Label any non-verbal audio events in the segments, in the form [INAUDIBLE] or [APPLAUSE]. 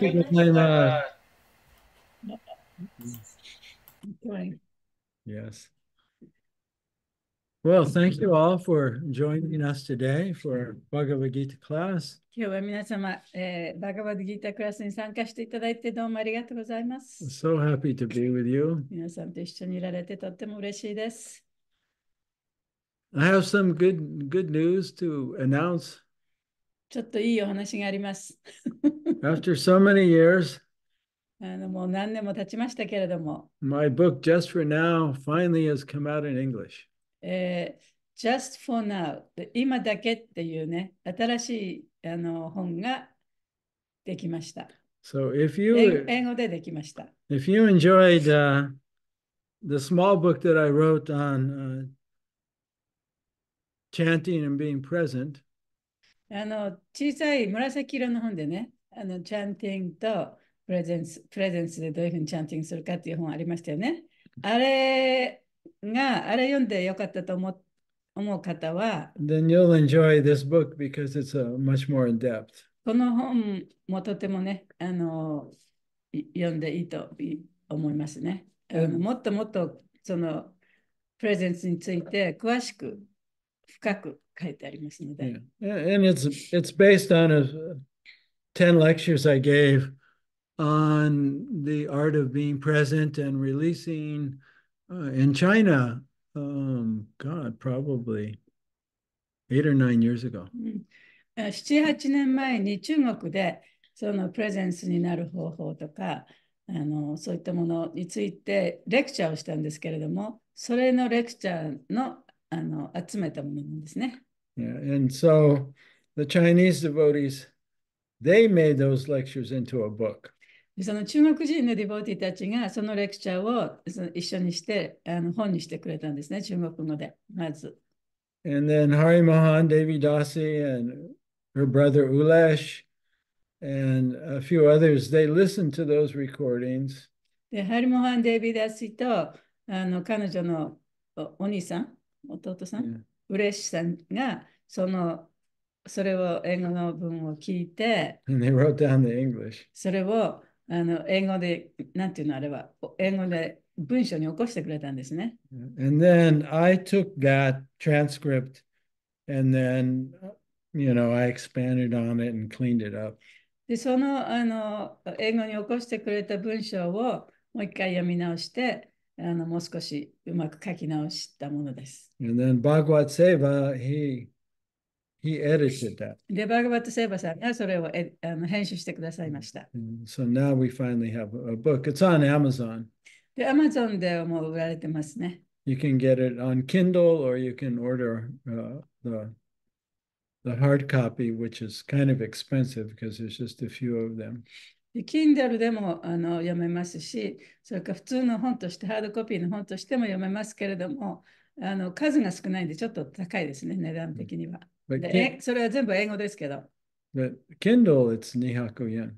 Uh, yes. Well, thank you all for joining us today for Bhagavad Gita class. you, uh, so happy to be with you. I have some good, good news to announce. ちょっといいお話があります。After so many years, あのもう何年も経ちましたけれども、my book Just for Now finally has come out in English. えー、Just for Now 今だけっていうね、新しいあの本ができました。So if you, 英語でできました。If you enjoyed、uh, the small book that I wrote on、uh, chanting and being present, あの小さい紫色の本でね、あのチャンティングとプレゼンスプレゼンスでどういうふうにチャンティングするかっていう本ありましたよね。あれが、あれ読んでよかったと思思う方は、Then you'll enjoy this book because it's a much more in depth. この本もとてもね、あの読んでいいと思いますね。あのもっともっとそのプレゼンスについて詳しく深く書いてありますので。Yeah. And it's, it's based on a, 10 lectures I gave on the art of being present and releasing uh, in China. Um, God, probably eight or nine years ago. 7、8年前に中国でそのプレゼンスになる方法とかあのそういったものについてレクチャーをしたんですけれどもそれのレクチャーのあの集めたものなんですね。Yeah, and so the Chinese devotees, they made those lectures into a book. その中国人のディボーティーたちがそのレクチャーをその一緒にしてあの本にしてくれたんですね、中国語で、まず。And then Hari Mohan, Devi Dasi, and her brother Ulesh, and a few others, they listened to those recordings. で Hari Devi で、ハリモハン・デイビー・ダシとあの彼女のお兄さん、弟さん、嬉しさがそのそれを英語の文を聞いて、それをあの英語で、なんていうのあれは、英語で文章に起こしてくれたんですね。And then I took that transcript and then, you know, I expanded on it and cleaned it up. で、そのあの英語に起こしてくれた文章をもう一回読み直して、あのもう少しうまく書き直したものです。And then Bhagavad Seva, he, he edited that. で、バグワット・セーバさんがそれをえあの編集してくださいました。And so now we finally have a book. It's on Amazon. で、Amazon でもう売られてますね。You can get it on Kindle or you can order、uh, the the hard copy, which is kind of expensive because there's just a few of them. で Kindle でもあの読めますし、それから普通の本として、ハードコピーの本としても読めますけれども、あの数が少ないんでちょっと高いですね、値段的には。でそれは全部英語ですけど。Kindle, it's 200円。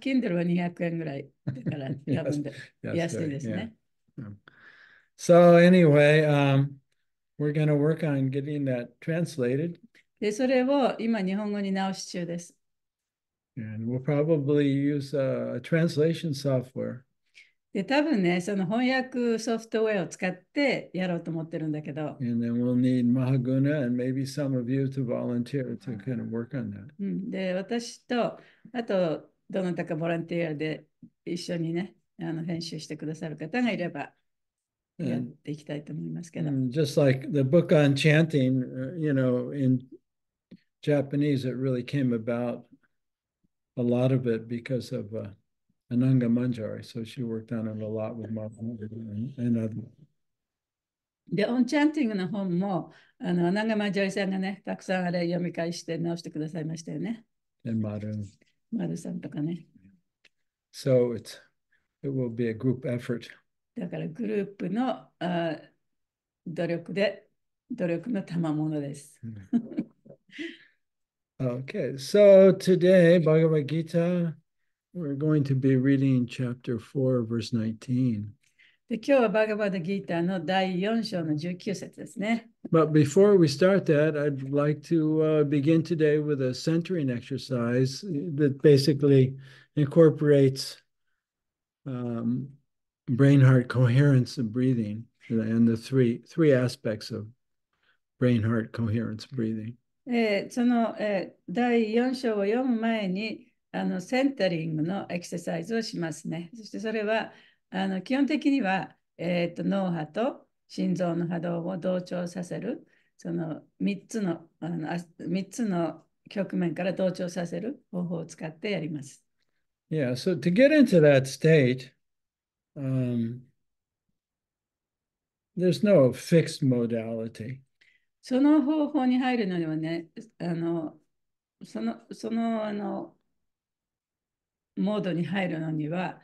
Kindle は200円ぐらいだから多分 [LAUGHS] 安いですね。Yeah. So anyway, um, we're going to work on getting that translated. でそれを今日本語に直し中です。And we'll probably use a, uh, a translation software. で、多分ね、その翻訳ソフトウェアを使ってやろうと思ってるんだけど。And then we'll need Mahaguna and maybe some of you to volunteer to ah. kind of work on that. うん、で、私と、あと、どなたかボランティアで一緒にね、あの編集してくださる方がいれば。やっていきたいと思いますけど。Just like the book on chanting, uh, you know, in Japanese, it really came about a lot of it because of uh, Ananga Manjari. So she worked on it a lot with Martin and, and others. で、オンチャンティングの本も、あの、長間ジョイさんがね、たくさんあれ読み返して直してくださいましたよね。And Maru. マルさんとかね。So it's, it will be a group effort. だからグループのあ努力で、努力の賜物です。[LAUGHS] Okay, so today, Bhagavad Gita, we're going to be reading chapter 4, verse 19. て今日はハカハタキーターの第4章の But before we start that, I'd like to uh, begin today with a centering exercise that basically incorporates um, brain heart coherence and breathing and the three, three aspects of brain heart coherence breathing. えー、その、えー、第4章を読む前にあのセンタリングのエクササイズをしますね。そしてそれはあの基本的には、えーと、脳波と心臓の波動を同調させるその3つのあの3つの局面から同調させる方法を使ってやります。Yeah, so to get into that state, um, there's no fixed modality. その方法に入るのにはね、あのそのそのあのモードに入るのには、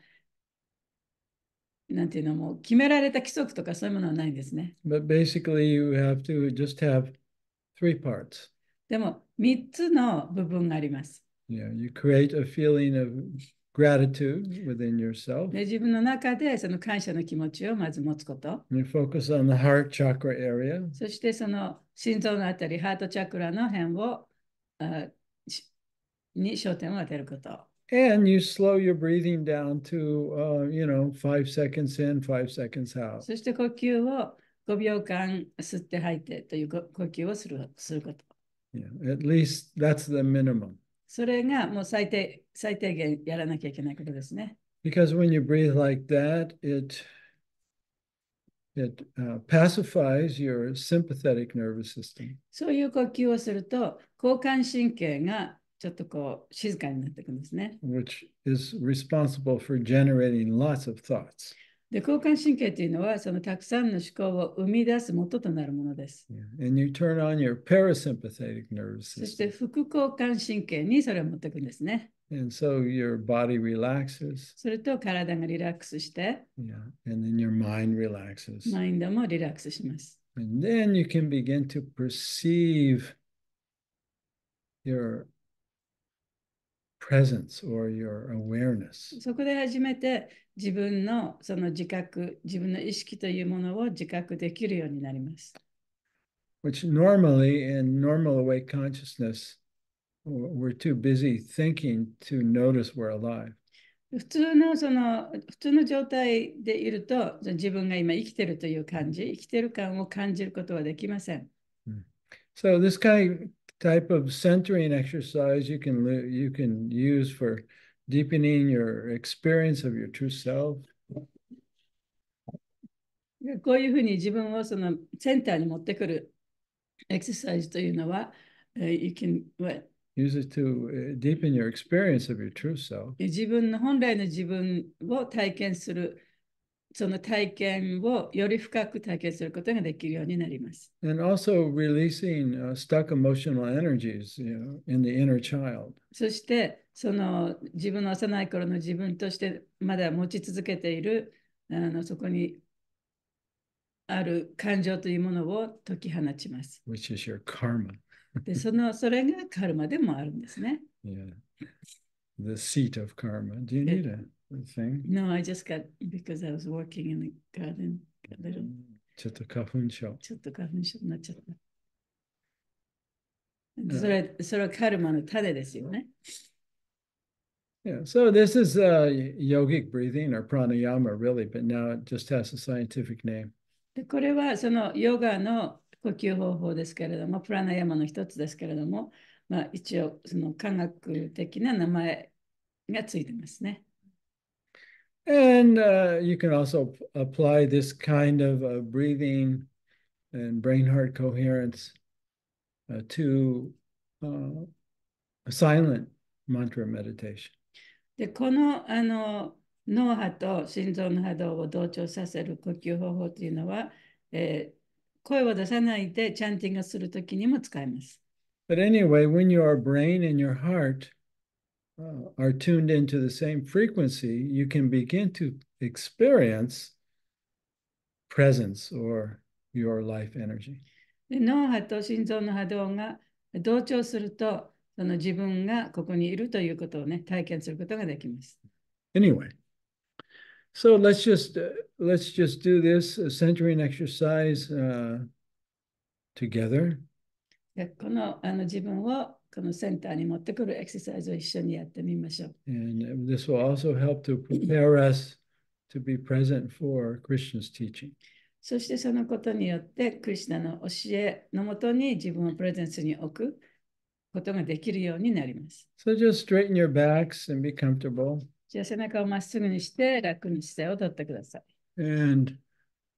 なんていうのも決められた規則とかそういうものはないんですね。But basically you have to just have three parts. でも3つの部分があります。Yeah, you create a feeling of gratitude within yourself. で自分の中でその感謝の気持ちをまず持つこと。You focus on the heart chakra area. そしてその心臓のあたり、ハートチャクラの辺を、uh, に焦点を当てること。And you slow your breathing down to, uh, you know, five seconds in, five seconds out. そして呼吸を5秒間吸って吐いてという呼吸をするすること。Yeah, at least that's the minimum. それがもう最低。最低限やらなきゃいけないことですね。Because when you breathe like that, it it、uh, pacifies your sympathetic nervous system. そういう呼吸をすると、交感神経がちょっとこう静かになっていくんですね。Which is responsible for generating lots of thoughts. で、交感神経というのは、そのたくさんの思考を生み出す元となるものです。Yeah. And you turn on your parasympathetic nervous system. そして副交感神経にそれを持っていくんですね。And so your body relaxes. すると体がリラックスして。Yeah. And then your mind relaxes. マインドもリラックスします。And then you can begin to perceive your presence or your awareness. そこで初めて自分のその自覚、自分の意識というものを自覚できるようになります。Which normally in normal awake consciousness we're too busy thinking to notice we're alive. this kind type of centering exercise you can you can use for deepening your experience of your true self. こういうふうに自分をそのセンターに持ってくるエクササイズというのは、uh, you can 自分の本来の自分を体験する、その体験をより深く体験することができるようになります。そして、その自分の幼い頃の自分としてまだ持ち続けている、あのそこにある感情というものを解き放ちます。Which is your karma. で、その、それがカルマでもあるんですね。Yeah. The seat of karma. Do you need a thing? No, I just got, because I was working in the garden. A little. ちょっと花粉症。ちょっと花粉症になっちゃった。それ、それはカルマの種ですよね。Yeah, so this is uh, yogic breathing or pranayama really, but now it just has a scientific name. これはそのヨガの呼吸方法ですけれどもプラナヤマの一つですけれども、まあ、一応その科学的な名前がついてますね。And uh, you can also apply this kind of uh, breathing and brain heart coherence uh, to uh, silent mantra meditation. でこのあの脳波と心臓の波動を同調させる呼吸方法というのは、えー声を出さないでチャンティングするときにも使います。But anyway, when your brain and your heart are tuned into the same frequency, you can begin to experience presence or your life energy. 脳波と心臓の波動が同調すると、その自分がここにいるということをね、体験することができます。Anyway. So let's just uh, let's just do this centering exercise uh, together. And this will also help to prepare us to be present for Krishna's teaching. そしてそのことによって、クリスナの教えのもとに自分をプレゼンスに置くことができるようになります。So just straighten your backs and be comfortable. じゃあ背中をまっすぐにして楽に姿勢をとってください。And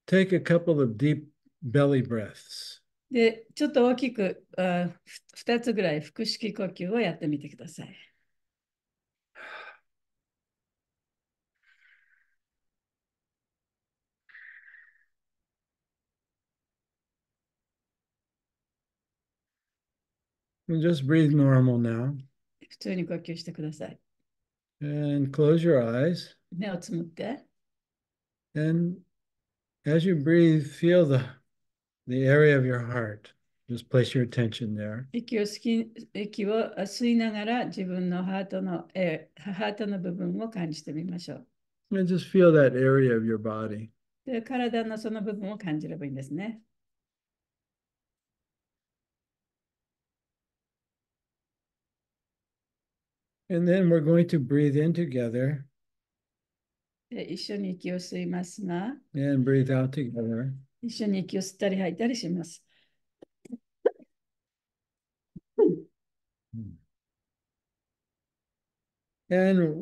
take a couple of deep belly breaths. で、ちょっと大きくあつぐらい腹式呼吸をやってみてください。Just breathe normal now. 普通に呼吸してください。And close your eyes. And as you breathe, feel the, the area of your heart. Just place your attention there. And just feel that area of your body. で体のその部分を感じればいいんですね。And then we're going to breathe in together. 一緒に息を吸いますが、And breathe out together. 一緒に息を吸ったり吐いたりします。And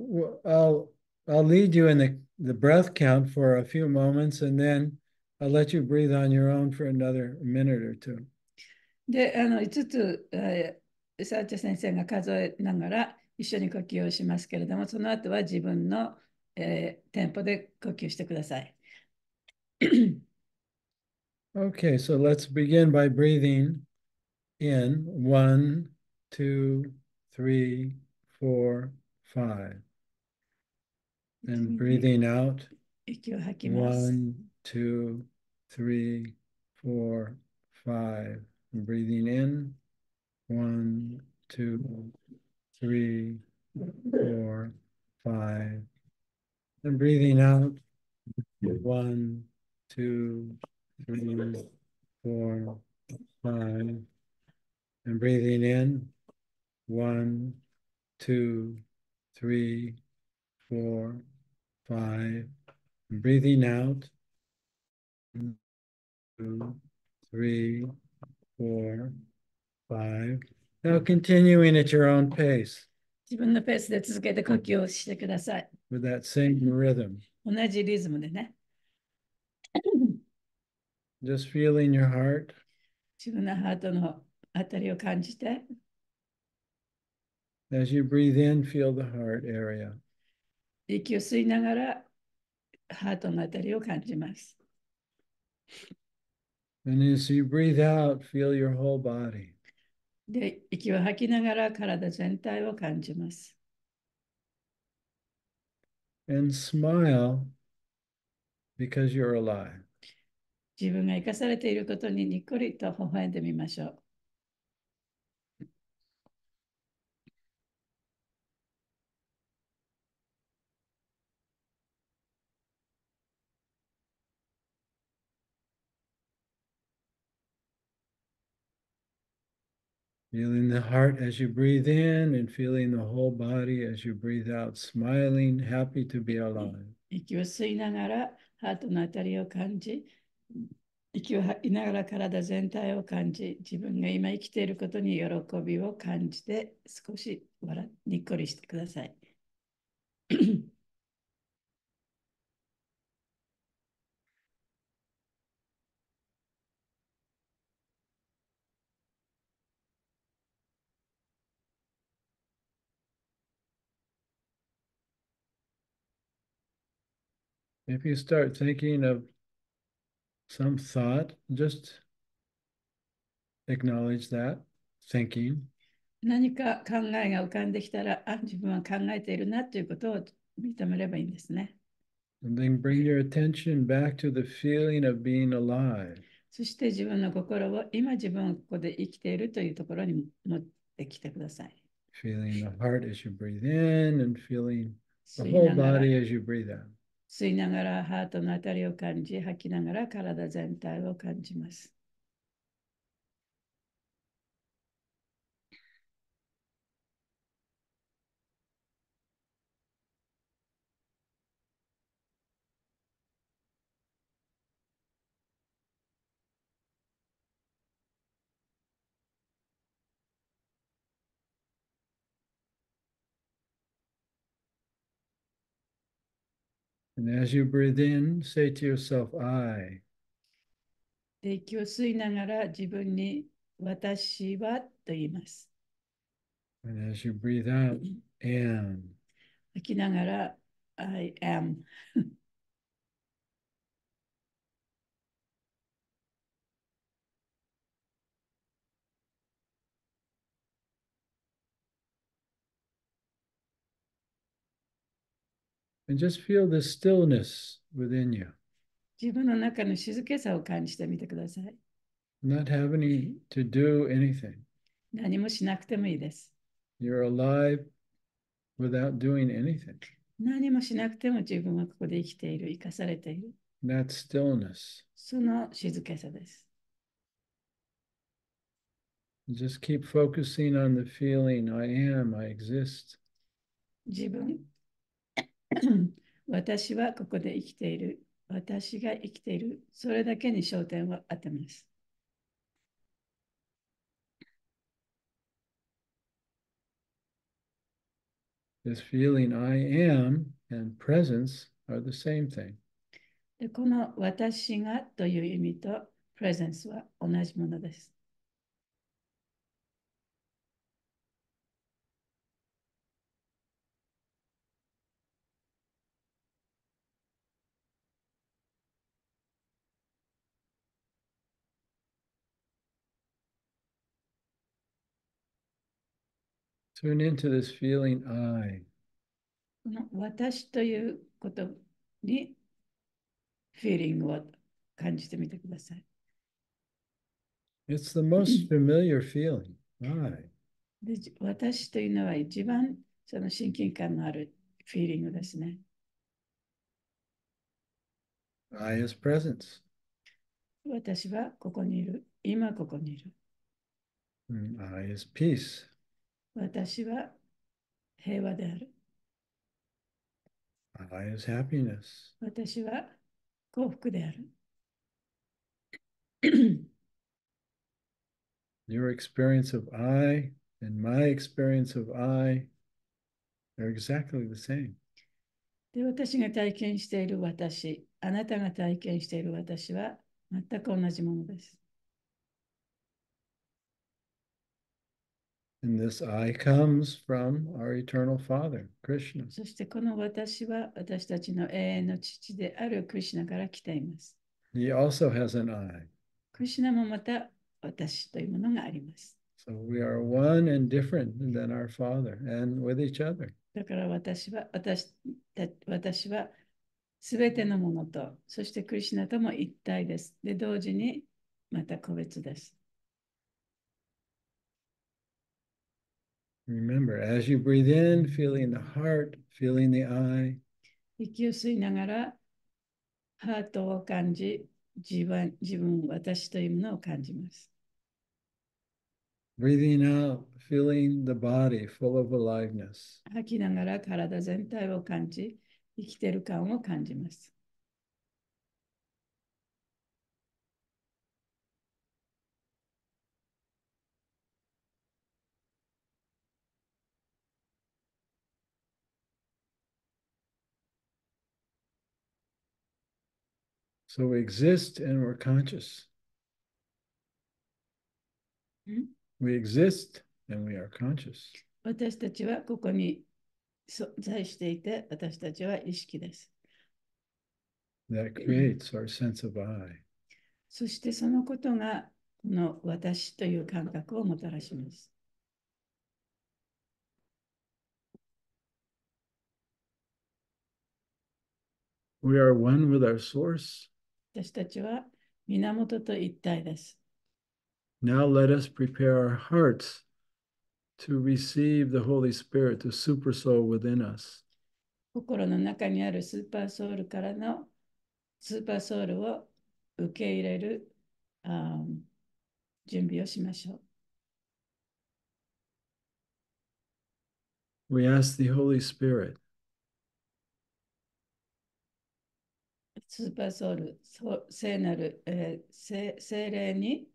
I'll I'll lead you in the, the breath count for a few moments, and then I'll let you breathe on your own for another minute or two. で、あの5つ、えー、サーチャ先生が数えながら、一緒に呼吸をしますけれども、その後は自分の、えー、テンポで呼吸してください。okay, so let's begin by breathing in one, two, three, four, five. And breathing out one, two, three, four, five. And breathing in one, two, three, four, five. And breathing out, one, two, three, four, five. And breathing in, one, two, three, four, five. And breathing out, two, three, four, five. Now continuing at your own pace With that same rhythm, Just feeling your heart, As you breathe in, feel the heart area. 息を吸いながら、ハートのあたりを感じます。And as you breathe out, feel your whole body. で、息を吐きながら体全体を感じます。And smile because you're alive. 自分が生かされていることににっこりと微笑んでみましょう。Feeling the heart as you breathe in and feeling the whole body as you breathe out, smiling, happy to be alive. 息を吸いながら、ハートのあたりを感じ、息を吐きながら体全体を感じ、自分が今生きていることに喜びを感じて、少し笑にっこりしてください。If you start thinking of some thought, just acknowledge that thinking. 何か考えが浮かんできたら、あ、自分は考えているなということを認めればいいんですね。And then bring your attention back to the feeling of being alive. そして自分の心を今自分はここで生きているというところに持ってきてください。Feeling the heart as you breathe in and feeling the whole body as you breathe out. 吸いながらハートのあたりを感じ、吐きながら体全体を感じます。And as you breathe in, say to yourself, I. And as you breathe out, mm-hmm. am. 吐きながら I am [LAUGHS] And just feel the stillness within you. Not having to do anything. you are alive without doing anything. That stillness. Just keep focusing on the feeling I am, I exist. 自分私はここで生きている。私が生きている。それだけに焦点を当てます。This feeling I am and presence are the same thing. この私がという意味と presence は同じものです。Turn into this feeling I. この私ということにフィーリングを感じてみてください。It's the most [CLEARS THROAT] familiar feeling, I. で私というのは一番その親近感のあるフィーリングですね。I is presence. I is peace. 私は平和である。I is happiness. 私は幸福である。Your experience of I and my experience of I are exactly the same. で私が体験している私、あなたが体験している私は全く同じものです。And this I comes from our eternal Father, Krishna. そしてこの私は私たちの永遠の父であるクリシナから来ています。He also has an I. クリシナもまた私というものがあります。So we are one and different than our Father and with each other. だから私は私私はすべてのものと、そしてクリシナとも一体です。で、同時にまた個別です。Remember, as you breathe in, feeling the heart, feeling the eye. 息を吸いながら、ハートを感じ、自分、自分私というものを感じます。Breathing out, feeling the body full of aliveness. 吐きながら体全体を感じ、生きてる感を感じます。So we exist and we're conscious. We exist and we are conscious. 私たちはここに存在していて、私たちは意識です。That creates our sense of I. そしてそのことがこの私という感覚をもたらします。We are one with our source. 私たちは源と一体です。Now let us prepare our hearts to receive the Holy Spirit, the super soul within us. 心の中にあるスーパーソウルからのスーパーソウルを受け入れる、um, 準備をしましょう。We ask the Holy Spirit スーパーソウル、聖なる、えー、聖霊に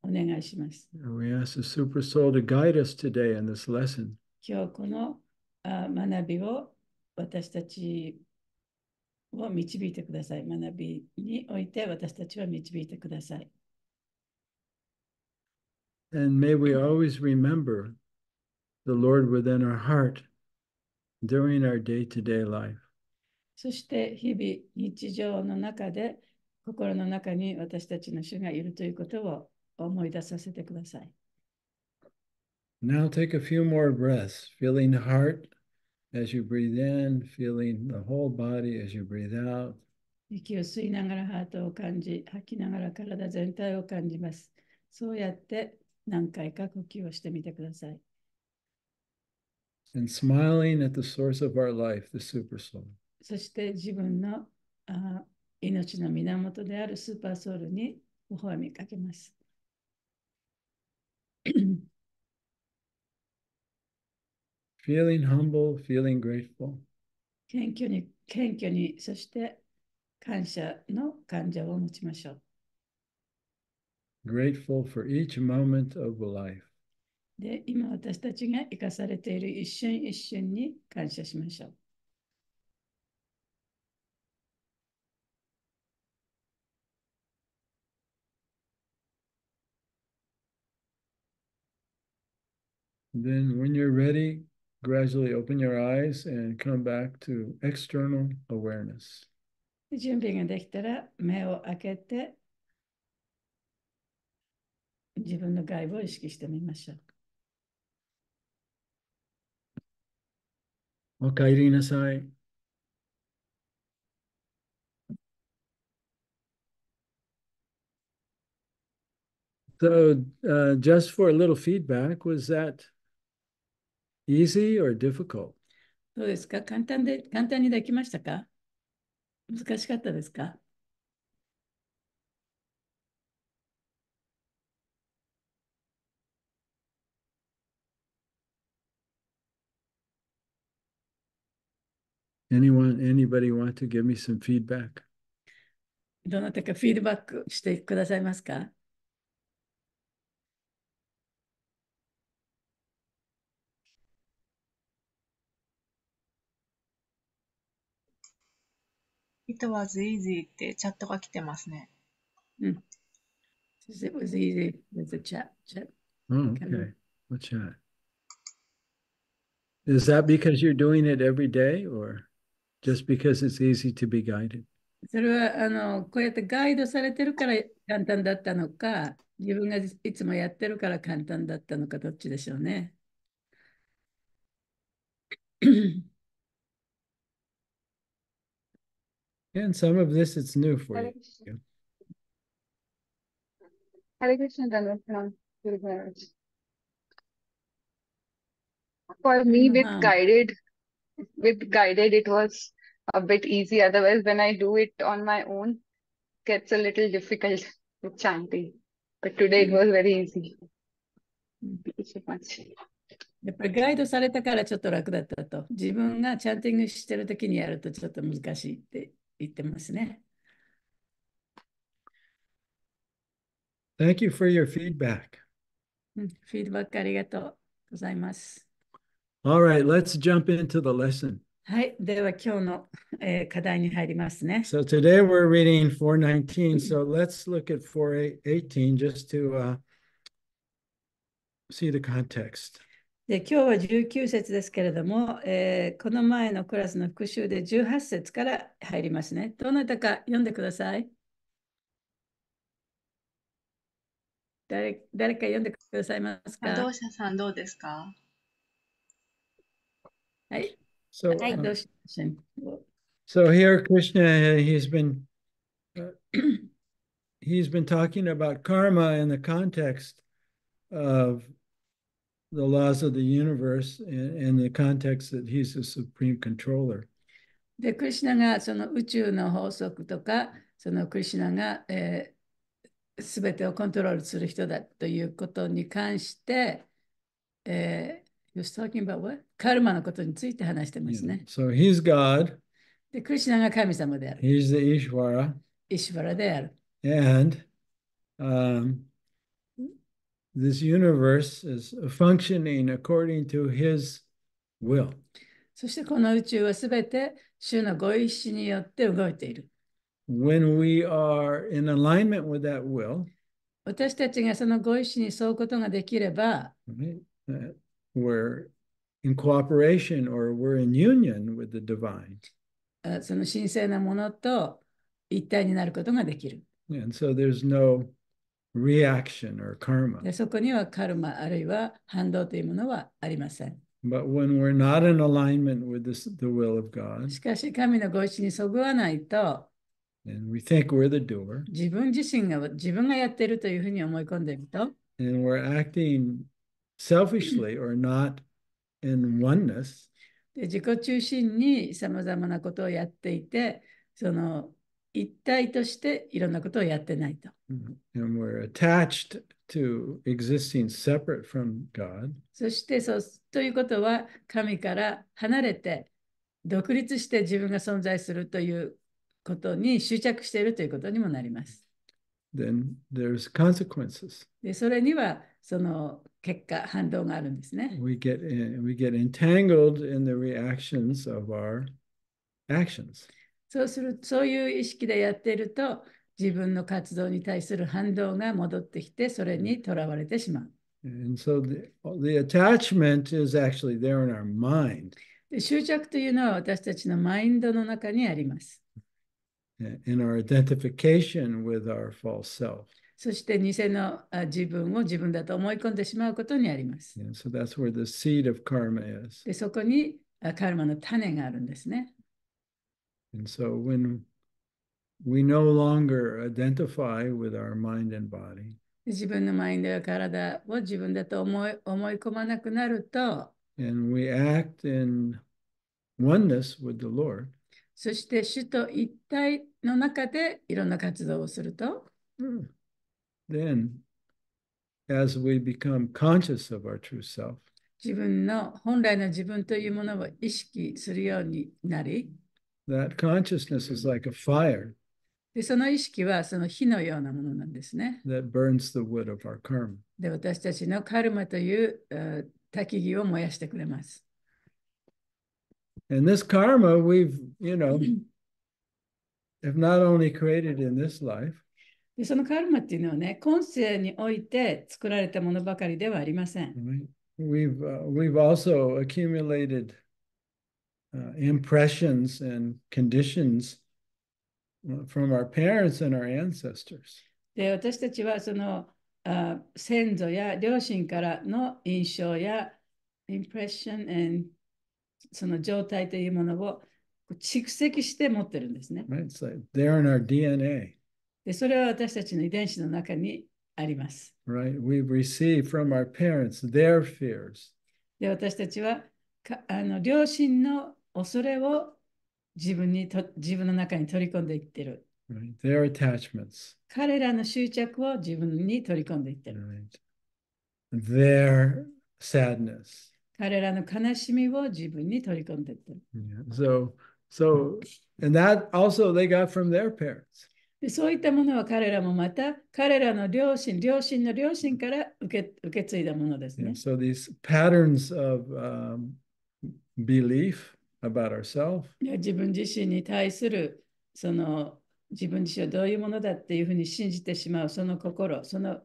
お願いします。We ask the super soul to guide us today in this lesson. 今日このあ学びを私たちを導いてください。学びにおいて私たちは導いてください。And may we always remember the Lord within our heart during our day to day life. そして日々日常の中で心の中に私たちの主がいるということを思い出させてください。Now take a few more breaths, feeling the heart as you breathe in, feeling the whole body as you breathe out. 息を吸いながらハートを感じ、吐きながら体全体を感じます。そうやって何回か呼吸をしてみてください。And smiling at the source of our life, the Super Soul. そして自分のあ命の源であるスーパーソウルに微笑みかけます。[CLEARS THROAT] feeling humble, feeling grateful. 謙虚に、謙虚に、そして感謝の感情を持ちましょう。Grateful for each moment of life. で、今私たちが生かされている一瞬一瞬に感謝しましょう。then when you're ready, gradually open your eyes and come back to external awareness. uh, just for a little feedback, was that Easy or difficult? どうですか簡単で簡単にできましたか難しかったですか Anyone, anybody want to give me some feedback? どなたかフィードバックしてくださいますか it was easy ってチャットが来てますね。うん。Since it was easy, there's a chat. chat. Oh, okay. We'll chat. Is that because you're doing it every day or just because it's easy to be guided? それはあのこうやってガイドされてるから簡単だったのか、自分がいつもやってるから簡単だったのか、どっちでしょうね。And some of this it's new for Hare you. Krishna. Hare Krishna For me, with guided, with guided, it was a bit easy. Otherwise, when I do it on my own, it gets a little difficult with chanting. But today mm -hmm. it was very easy. Thank you so much. やっぱりガイドされたからちょっと楽だったと。自分がチャンティングしてる時にやるとちょっと難しいって言ってますね。Thank you for your feedback. Feedback, All right, let's jump into the lesson. はい、では今日の、えー、課題に入りますね。So today we're reading 419, so let's look at 418 just to、uh, see the context. で今日は19節ですけれども、えー、この前のクラスの復習で18節から入りますね。どなたか読んでください。誰誰か読んでくださいますか同社さんどうですかはい。So, um, so here Krishna, he's been, uh, [CLEARS THROAT] he's been talking about karma in the context of the laws of the universe in, in the context that he's the supreme controller. で、クリシナがその宇宙の法則とか、そのクリシナが、えー、全てをコントロールする人だということに関して、えー、you're talking about what? カルマのことについて話してますね。Yeah. So he's God. で、クリシナが神様である。He's the Ishvara. イシュバラである。And、um, this universe is functioning according to his will. そしてこの宇宙はすべて主のご意志によって動いている。When we are in alignment with that will, 私たちがそのご意志に沿うことができれば、we're in cooperation or we're in union with the divine. その神聖なものと一体になることができる。And so there's no reaction or karma. そこにはカルマあるいは反動というものはありません。But when we're not in alignment with this, the will of God, しかし神のご意志にそぐわないと and we think we're the doer, 自分自身が自分がやっているというふうに思い込んでいると and we're acting selfishly or not in oneness, で自己中心にさまざまなことをやっていてその一体としていろんなことをやってないと。And we're attached to existing separate from God. そしてそうということは神から離れて独立して自分が存在するということに執着しているということにもなります。Then there's consequences. でそれにはその結果、反動があるんですね。We get, in, we get entangled in the reactions of our actions. そうするそういう意識でやっていると自分の活動に対する反動が戻ってきてそれにとらわれてしまう。And so the, the attachment is actually there in our mind. 執着というのは私たちのマインドの中にあります。In our identification with our false self. そして偽の自分を自分だと思い込んでしまうことにあります。Yeah, so that's where the seed of karma is. でそこにカルマの種があるんですね。And so when we no longer identify with our mind and body, and we act in oneness with the Lord, そして主と一体の中でいろんな活動をすると、then hmm, as we become conscious of our true self, 自分の本来の自分というものを意識するようになり、that consciousness is like a fire. で、その意識はその火のようなものなんですね。That burns the wood of our karma. で、私たちのカルマという焚き木を燃やしてくれます。And this karma we've, you know, [CLEARS THROAT] have not only created in this life, we haveuh we've also accumulated impressions and conditions from our parents and our ancestors. で私たちはそのあ先祖や両親からの印象や impression and その状態というものを蓄積して持ってるんですね。Right? So they're in our DNA. でそれは私たちの遺伝子の中にあります。Right? We've received from our parents their fears. で私たちはかあの両親の恐れを自分にと自分の中に取り込んでいってる。Right. Their attachments. 彼らの執着を自分に取り込んでいってる。Right. Their sadness. 彼らの悲しみを自分に取り込んでいってる。Yeah. So, so, and that also they got from their parents. でそういったものは彼らもまた彼らの両親、両親の両親から受け受け継いだものですね。Yeah. So these patterns of、um, belief about ourselves. 自分自身に対するその自分自身はどういうものだっていうふうに信じてしまうその心、その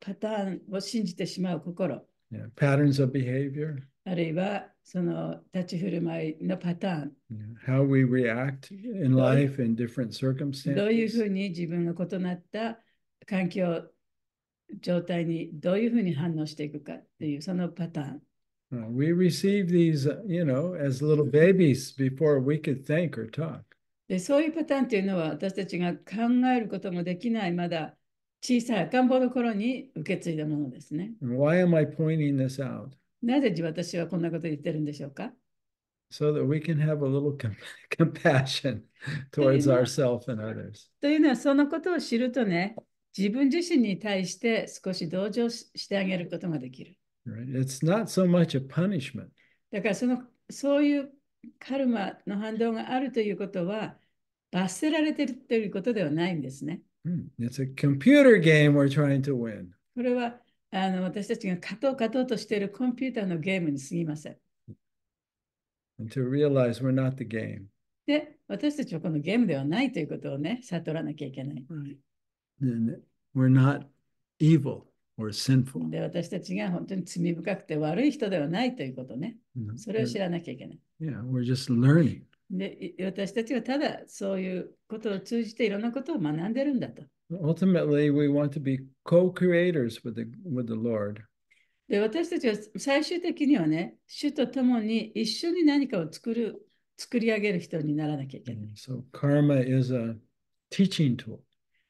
パターンを信じてしまう心。Yeah, patterns of behavior. あるいはその立ち振る舞いのパターン。How we react in life in different circumstances. どういうふうに自分が異なった環境状態にどういうふうに反応していくかっていうそのパターン。We receive these, you know, as little babies before we could think or talk. でそういうパターンというのは私たちが考えることもできないまだ小さい赤ん坊の頃に受け継いだものですね。Why am I pointing this out? なぜ私はこんなことを言ってるんでしょうか So that we can have a little compassion towards ourselves and others. というのはそのことを知るとね自分自身に対して少し同情してあげることができる。Right? It's not so much a punishment. だからそのそういうカルマの反動があるということは罰せられているということではないんですね。Mm. It's a computer game we're trying to win. これはあの私たちが勝とう勝とうとしているコンピューターのゲームに過ぎません。And to realize we're not the game. で、私たちはこのゲームではないということをね、悟らなきゃいけない。Right. And we're not evil. or sinful. で、私たちが本当に罪深くて悪い人ではないということね。それを知らなきゃいけない。Yeah, we're just learning. で、私たちはただそういうことを通じていろんなことを学んでるんだと。Ultimately, we want to be co-creators with the, with the Lord. で、私たちは最終的にはね、主と共に一緒に何かを作る、作り上げる人にならなきゃいけない。So, karma is a teaching tool.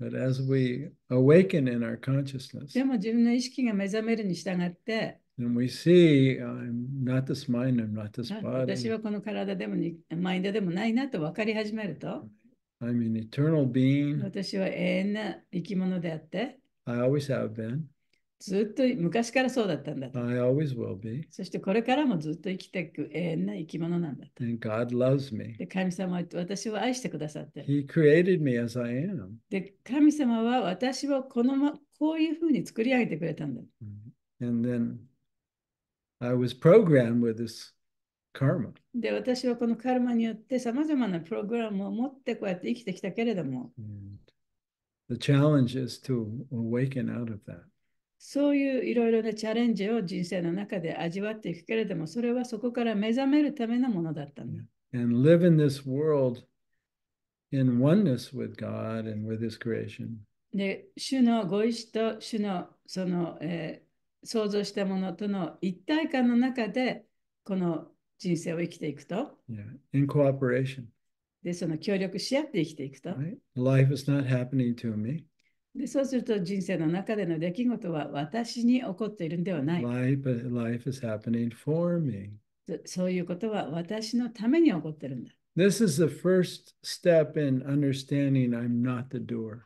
But as we awaken in our consciousness, and we see, I'm not this mind, I'm not this body. i am an eternal being. I always have been. ずっと昔からそうだったんだ。I always will be. そしてこれからもずっと生きていく永遠な生き物なんだ。And God loves me. で神様は私を愛してくださって。He created me as I am. で神様は私をこの、ま、こういうふうに作り上げてくれたんだ。And then I was programmed with this karma. で私はこのカルマによってさまざまなプログラムを持ってこうやって生きてきたけれども。And the challenge is to awaken out of that. そういういろいろなチャレンジを人生の中で味わっていくけれども、それはそこから目覚めるためのものだったんだ。And live in this world in oneness with God and with His creation. で、主のご意志と主のその、えー、想像したものとの一体感の中で、この人生を生きていくと。Yeah. In cooperation. で、その協力し合って生きていくと。Right? Life is not happening to me. でそうすると人生の中での出来事は私に起こっているんではない。Life, life is happening for me. そういうことは私のために起こってるんだ。This is the first step in understanding I'm not the d o o r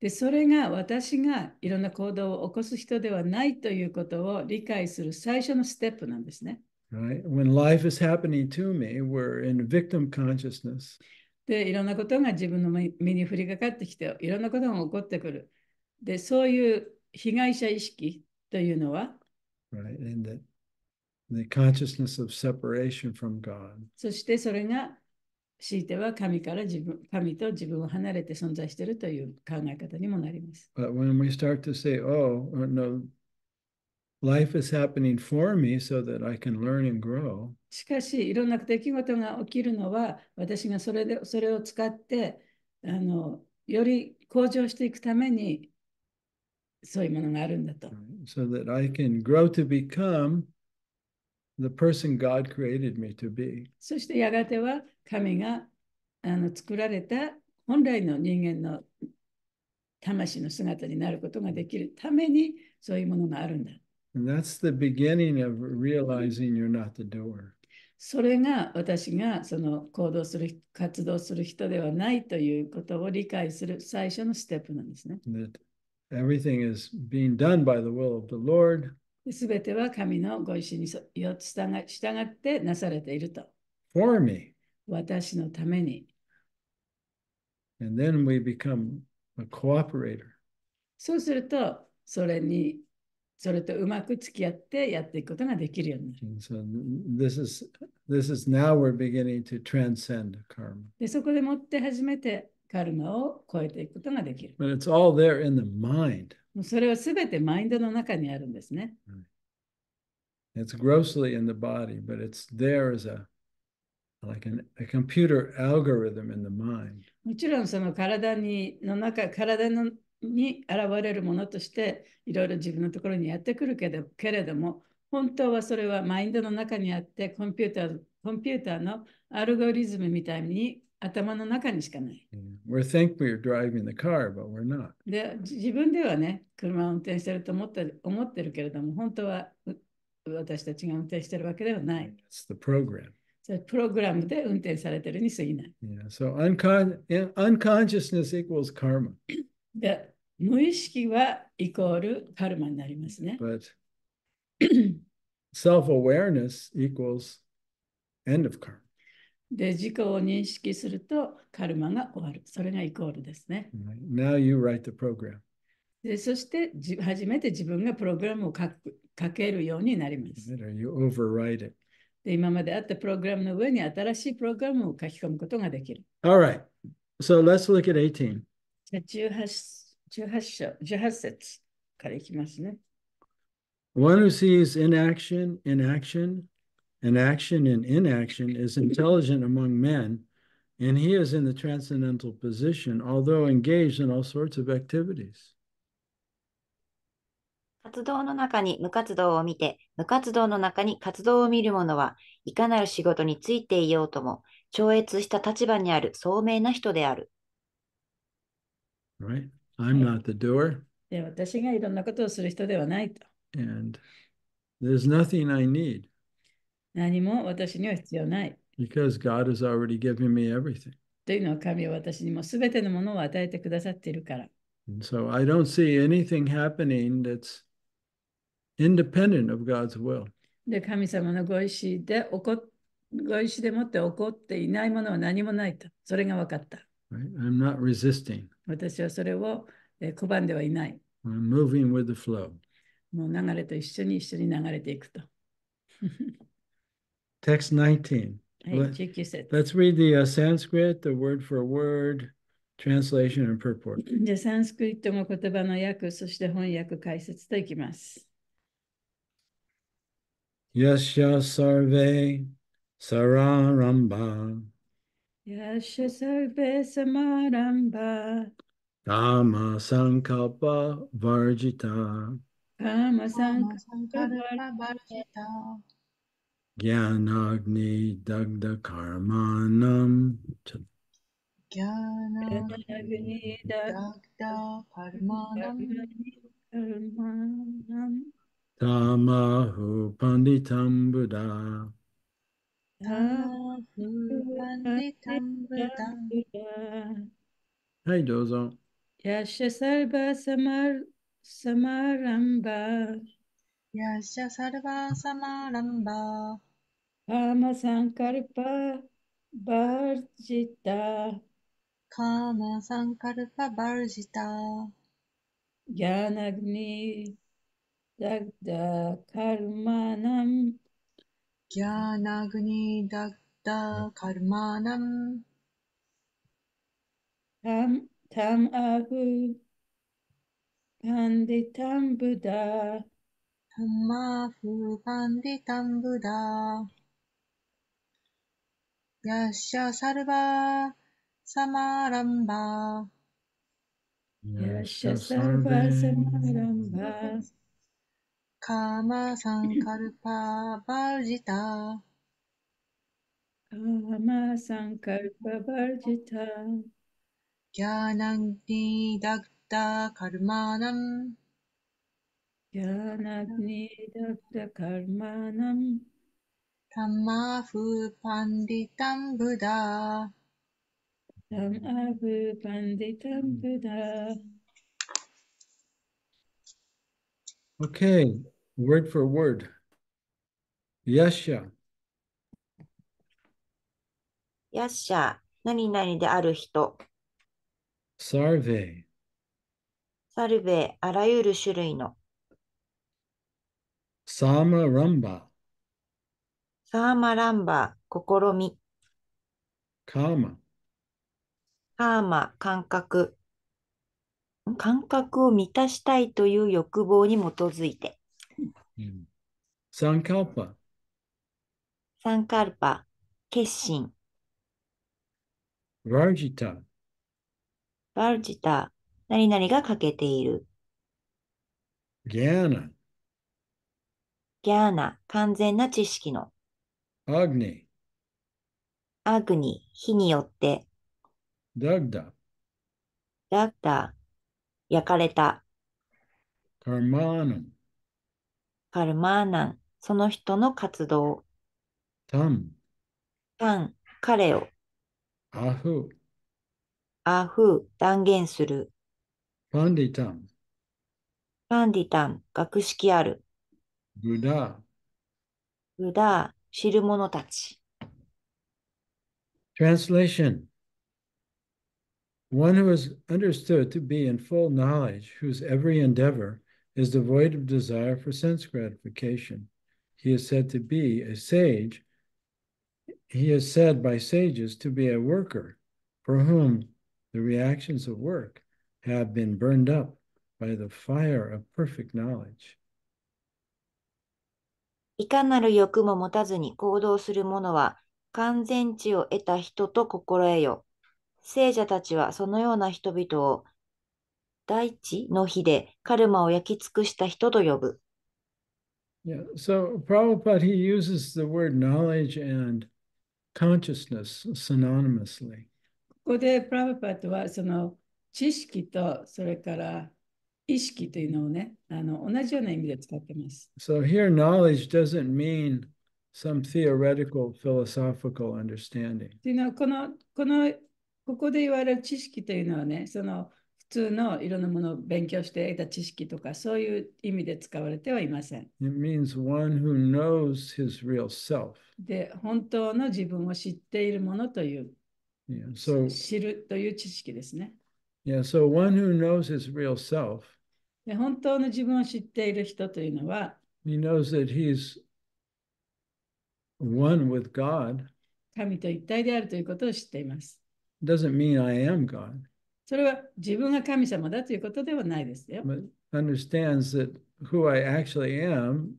でそれが私がいろんな行動を起こす人ではないということを理解する最初のステップなんですね。Right? When life is happening to me, we're in victim consciousness. でいろんなことが自分の身に降りかかってきていろんなことが起こってくるでそういう被害者意識というのは、right. the, the そしてそれが強いては神から自分神と自分を離れて存在しているという考え方にもなります。But when we start to say, oh, no, life is happening for me so that I can learn and grow. しかしいろんな出来事が起きるのは私がそれでそれを使ってあのより向上していくためにそういうものがあるんだと。So that I can grow to become the person God created me to be. そしてやがては神があの作られた本来の人間の魂の姿になることができるためにそういうものがあるんだ。And that's the beginning of realizing you're not the doer. それが私がその行動する活動する人ではないということを理解する最初のステップなんですね。Everything is being done by the will of the Lord. すべては神のご意思によ従従ってなされていると。For me. 私のために。And then we become a cooperator. そうすると、それにそれとうまく付き合ってやっていくことができるようになる。So、this is, this is now we're beginning to transcend karma. でそこでもって初めてカルマを超えていくことができる。But it's all there in the mind. それはすべてマインドの中にあるんですね。It's grossly in the body, but it's there as a like an, a computer algorithm in the mind. もちろんその体にの中体のに現れるものとしていろいろ自分のところにやってくるけどけれども本当はそれはマインドの中にあってコンピューターコンピューターのアルゴリズムみたいに頭の中にしかない。w e t h i n k we a r e driving the car, but we're not. で自分ではね、車を運転してると思って思ってるけれども、本当は私たちが運転してるわけではない。It's the program. プログラムで運転されてるに過ぎない。Yeah, so uncon unconsciousness equals karma. が無意識はイコールカルマになりますね。But self-awareness equals end of karma. で、自己を認識するとカルマが終わる。それがイコールですね。Now you write the program. でそしてじ、初めて自分がプログラムを書く書けるようになります。You override it. で、今まであったプログラムの上に新しいプログラムを書き込むことができる。Alright, so let's look at 18. 18、節からいきますね。One who sees inaction, inaction, a n d a c t i o n and inaction is intelligent among men, and he is in the transcendental position, although engaged in all sorts of activities. 活動の中に無活動を見て、無活動の中に活動を見る者はいかなる仕事についていようとも、超越した立場にある聡明な人である。right? I'm not the doer. And there's nothing I need. Because God has already given me everything. というのは神は私にもすべてのものを与えてくださっているから。And so I don't see anything happening that's independent of God's will. で神様のご意志で起こご意志でもって起こっていないものは何もないと。それが分かった。Right? I'm not resisting. 私はそれを、えー、拒んではいない。I'm moving with the flow. もう流れと一緒に一緒に流れていくと。Text [LAUGHS] 19. let us read the、uh, Sanskrit, the word for word, translation and purport. じゃあ、サンスクリットの言葉の訳、そして翻訳、解説といきます。Yasya [LAUGHS] sarve sararamba Yasha sarve samaramba Tama Sankalpa Varjita kama varjita, Gyanagni Dagda Karmanam gyanagni Jnana sankaparabhajita Dagda Parmanam karmanam Tamahu Panditam Buddha Tama はい、どうぞ。ヤシャサルバサマサマランバ。ヤシャサルバサマランバ。カマサンカルパバルジタ。カマサンカルパバルジタ。ギャナグニダグダカルマナム。ギャナグニダグ Buddha Karmanam Tam, tam ahu Panditam Buddha Tamahu Panditam Buddha Yasya Sarva Samaramba Yasya Sarva Samaramba Kama Sankalpa Barjita Kama sankalpa varjita. Gyanagni dagda karmanam. Gyanagni dagda karmanam. Tamafu panditam Buddha. Tamafu panditam Buddha. Okay, word for word. Yasha. やっしゃ、何々である人。サル r v サルベイ、あらゆる種類の。サーマランバー。サーマランバー、試み。カーマ。カーマ、感覚。感覚を満たしたいという欲望に基づいて。サンカルパ。サンカルパ、決心。バージタ。バ t ジタ。a 何々が欠けている。ギャーナ。ギャーナ、完全な知識の。アグニ。アグニ、火によって。ダ a ダ。ダ a ッダ、焼かれた。カルマーナ n カルマーナン、その人の活動。タン。タン、彼を。Translation: One who is understood to be in full knowledge, whose every endeavor is devoid of desire for sense gratification. He is said to be a sage he is said by sages to be a worker for whom the reactions of work have been burned up by the fire of perfect knowledge. いかなる欲も持たずに行動する者は完全知を得た人と心得よ。聖者たちはそのような人々を大地の火でカルマを焼き尽くした人と呼ぶ。Yeah, so Prabhupada he uses the word knowledge and consciousness synonymously. ここでプラブパッドはその知識とそれから意識というのをね、あの同じような意味で使ってます。So here knowledge doesn't mean some theoretical philosophical understanding. というのはこのこのここで言われる知識というのはね、その通のいろんなものを勉強して得た知識とかそういう意味で使われてはいません。It means one who knows his real self. で、本当の自分を知っているものという、yeah, so, 知るという知識ですね。Yeah, so one who knows his real self. で、本当の自分を知っている人というのは、He knows that he's one with God. 神と一体であるということを知っています。Doesn't mean I am God. それは自分が神様だということではないですよ。understands that who I actually am,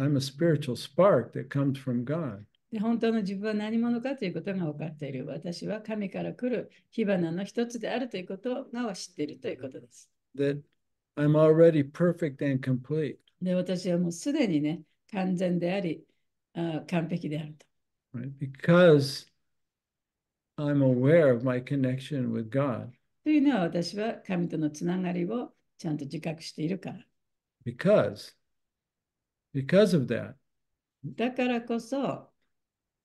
I'm a spiritual spark that comes from God. で本当の自分は何者かということが分かっている。私は神から来る火花の一つであるということが知っているということです。That I'm already perfect and complete. で私はもうすでにね、完全であり、あ完璧であると。Right? Because I'm aware of my connection with God. というのは私は神とのつながりをちゃんと自覚しているから。Because, because of that, だからこそ、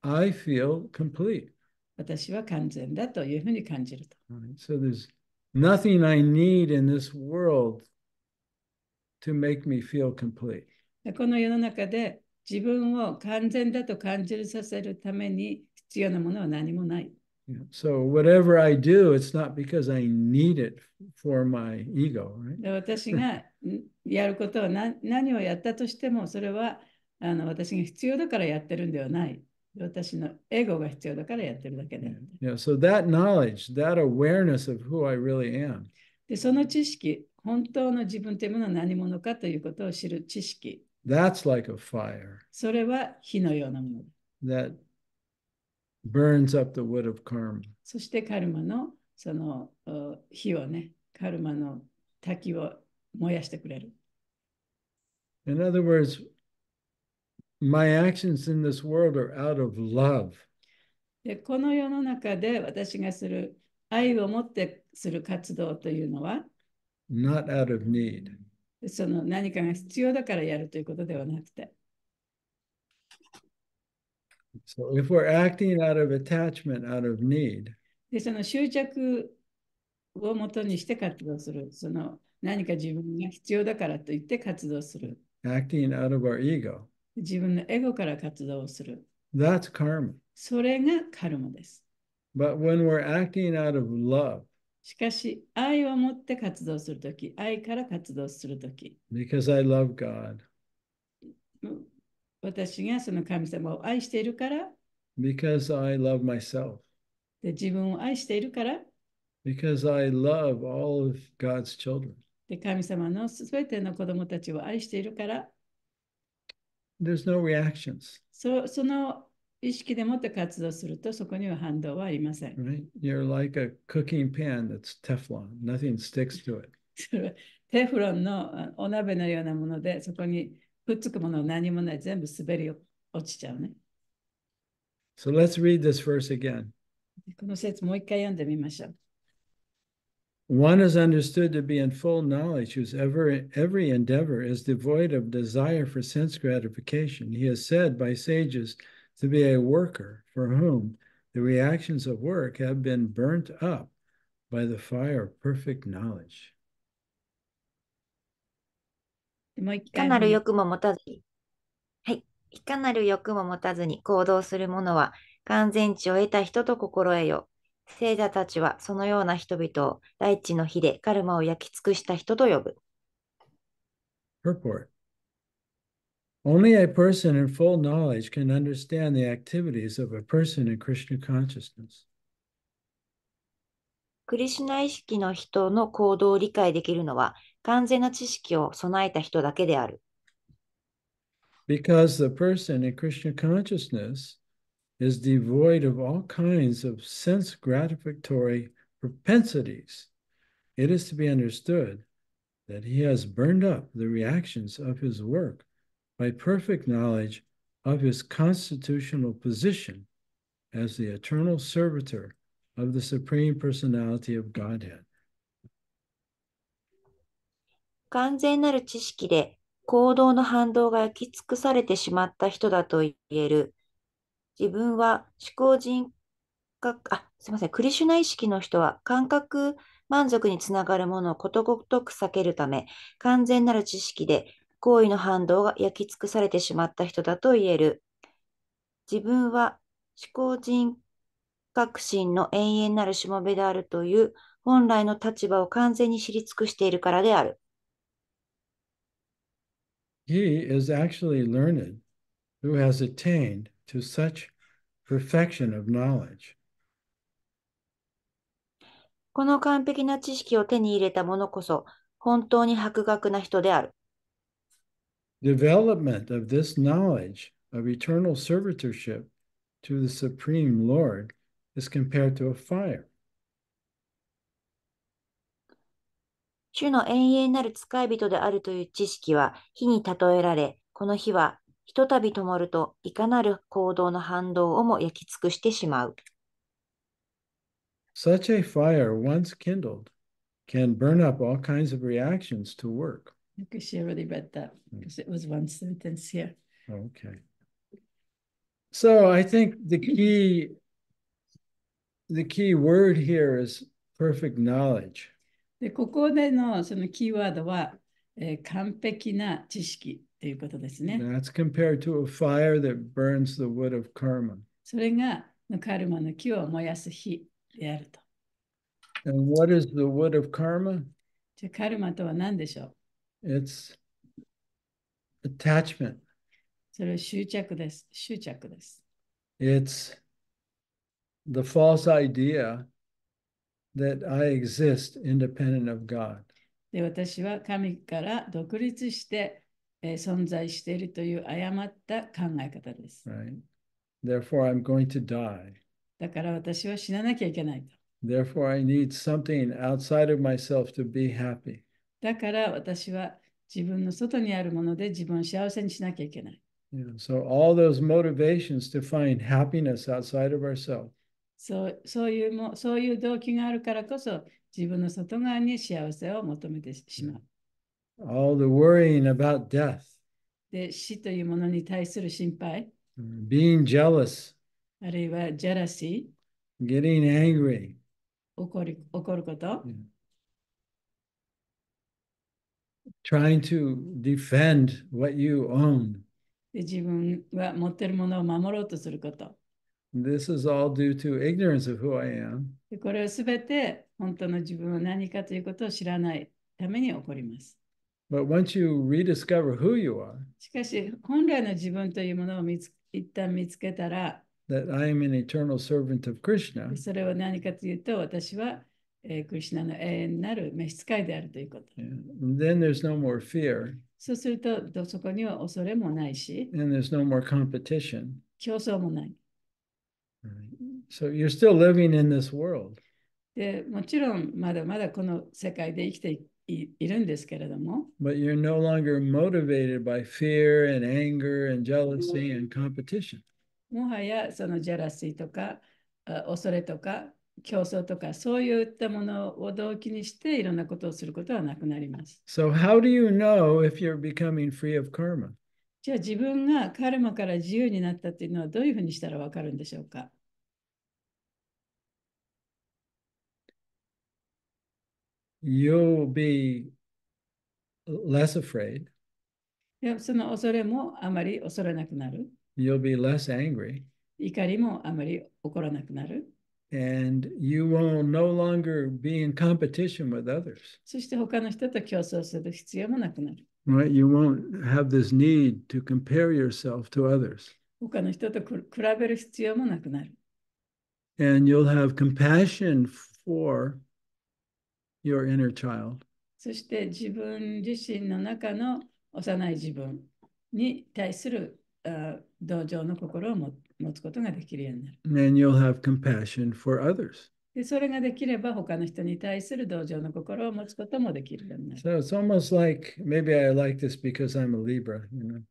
I feel complete. 私は完全だというふうに感じると。So there's nothing I need in this world to make me feel complete. この世の中で自分を完全だと感じるさせるために必要なものは何もない。y e So whatever I do, it's not because I need it for my ego, right? 私がやることは何何をやったとしてもそれはあの私が必要だからやってるんではない。私のエゴが必要だからやってるだけで。Yeah. So that knowledge, that awareness of who I really am. でその知識、本当の自分というものは何者かということを知る知識。That's like a fire. それは火のようなもの。That burns up the wood of karma. そしてカルマのその火をね、カルマの滝を燃やしてくれる。In other words, my actions in this world are out of love. でこの世の中で私がする愛を持ってする活動というのは Not out of need. その何かが必要だからやるということではなくて。So if we're acting out of attachment, out of need, でその執着をもとにして活動する。その何か自分が必要だからといって活動する。acting out of our ego, 自分のエゴから活動をする。that's karma. それがカルマです。But when we're acting out of love, しかし、愛を持って活動するとき、愛から活動するとき、because I love God, mm. 私がその神様を愛しているから。Because I love myself. で自分を愛しているから。Because I love all of God's children. で神様のすべての子供たちを愛しているから。There's no reactions. そその意識でもって活動するとそこには反動はありません。Right? You're like a cooking pan that's Teflon. Nothing sticks to it. テフロンのお鍋のようなものでそこに So let let's read this verse again. この説もう一回読んでみましょう。One is understood to be in full knowledge whose ever, every endeavor is devoid of desire for sense gratification. He is said by sages to be a worker for whom the reactions of work have been burnt up by the fire of perfect knowledge. もう一回。いかなる欲も持たずに、はい。いかなる欲も持たずに行動する者は、完全地を得た人と心得よ。聖者たちはそのような人々を大地の火でカルマを焼き尽くした人と呼ぶ。Purport. Only a person in full knowledge can understand the activities of a person in Krishna consciousness. クリシュナ意識の人の行動を理解できるのは、完全な知識を備えた人だけである。Because the person in Krishna consciousness is devoid of all kinds of sense gratificatory propensities, it is to be understood that he has burned up the reactions of his work by perfect knowledge of his constitutional position as the eternal servitor of the Supreme Personality of Godhead. 完全なる知識で行動の反動が焼き尽くされてしまった人だと言える。自分は思考人格、あ、すみません、クリシュナ意識の人は感覚満足につながるものをことごとく避けるため、完全なる知識で行為の反動が焼き尽くされてしまった人だと言える。自分は思考人格心の永遠なるしもべであるという本来の立場を完全に知り尽くしているからである。He is actually learned who has attained to such perfection of knowledge. この完璧な知識を手に入れた者こそ本当に博学な人である。Development of this knowledge of eternal servitorship to the Supreme Lord is compared to a fire. 主の永遠なる使い人であるという知識は火に例えられ、この火はひとたび灯るといかなる行動の反動をも焼き尽くしてしまう。Such a fire once kindled can burn up all kinds of reactions to work. I think she already read that because it was one sentence here. Okay. So I think the key the key word here is perfect knowledge. でここでのそのキーワードは、えー、完璧な知識ということですね。That's compared to a fire that burns the wood of karma. それがカルマの木を燃やす火であると。And what is the wood of karma? じゃカルマとは何でしょう ?It's attachment. それは執着です。執着です。It's the false idea that I exist independent of God. で私は神から独立して、えー、存在しているという誤った考え方です。Right. Therefore, I'm going to die. だから私は死ななきゃいけないと。Therefore, I need something outside of myself to be happy. だから私は自分の外にあるもので自分を幸せにしなきゃいけない。Yeah, so all those motivations to find happiness outside of ourselves. そうそういうもそういう動機があるからこそ自分の外側に幸せを求めてしまう。All the worrying about death. で死というものに対する心配。Being jealous. あるいは jealousy. Getting angry. 怒り怒ること。Yeah. Trying to defend what you own. で自分は持っているものを守ろうとすること。This is all due to ignorance of who I am. これはすべて本当の自分は何かということを知らないために起こります。But once you rediscover who you are, しかし、本来の自分というものを見つ一旦見つけたら、that I am an eternal servant of Krishna, それは何かというと、私は、えー、クリシナの永遠なる召使いであるということ。Then there's no more fear. そうすると、そこには恐れもないし、and there's no more competition. 競争もない。So you're still living in this world. でもちろんまだまだこの世界で生きていいるんですけれども。But you're no longer motivated by fear and anger and jealousy and competition. もはやそのジェラシーとか恐れとか競争とかそういったものを動機にしていろんなことをすることはなくなります。So how do you know if you're becoming free of karma? じゃあ自分がカルマから自由になったっていうのはどういうふうにしたらわかるんでしょうか you'll be less afraid. その恐れもあまり恐れなくなる。You'll be less angry. will be And you will no longer be in competition with others. そして他の人と競争する必要もなくなる。Right? You won't have this need to compare yourself to others. And you you'll have compassion for your inner child. そして自分自身の中の幼い自分に対する同情の心を持つことができるようになる。And you'll have compassion for others. でそれができれば他の人に対する同情の心を持つこともできるようになる。So it's almost like maybe I like this because I'm a Libra, you know.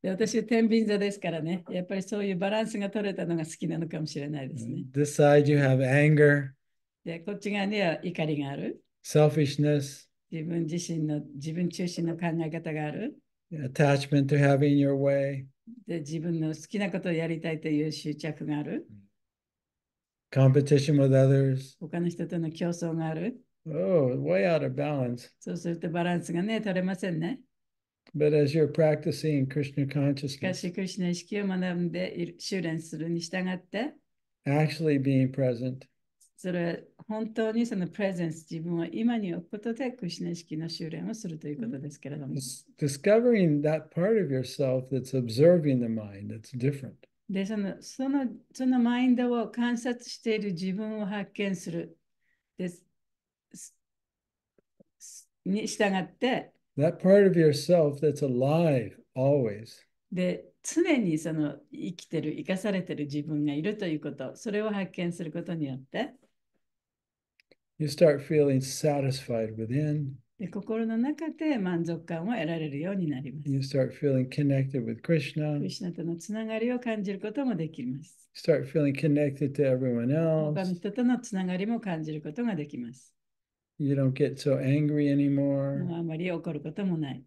で私は天秤座ですからね、やっぱりそういうバランスが取れたのが好きなのかもしれないですね。This side you have anger. で、こっち側には怒りがある。selfishness. 自分自身の自分中心の考え方がある。attachment to having your way. で、自分の好きなことをやりたいという執着がある。competition with others. 他の人との競争がある。Oh, way out of balance. そうするとバランスがね、取れませんね。But as you're practicing Krishna consciousness, しかし、クリシナ意識を学んで修練するに従って、actually being present. それ本当にそのプレゼンス、自分を今に置くことで、クシナ式の修練をするということですけれども。Discovering that part of yourself that's observing the mind that's different. でその、その、そのマインドを観察している自分を発見する。です。に従って。That part of yourself that's alive always. で、常にその生きてる、生かされてる自分がいるということ、それを発見することによって。You start feeling satisfied within. で心の中で満足感を得られるようになります。You start feeling connected with Krishna. クリシナとのつながりを感じることもできます。Start feeling connected to everyone else. 他の人とのつながりも感じることができます。You don't get so angry anymore. もうあまり怒ることもない。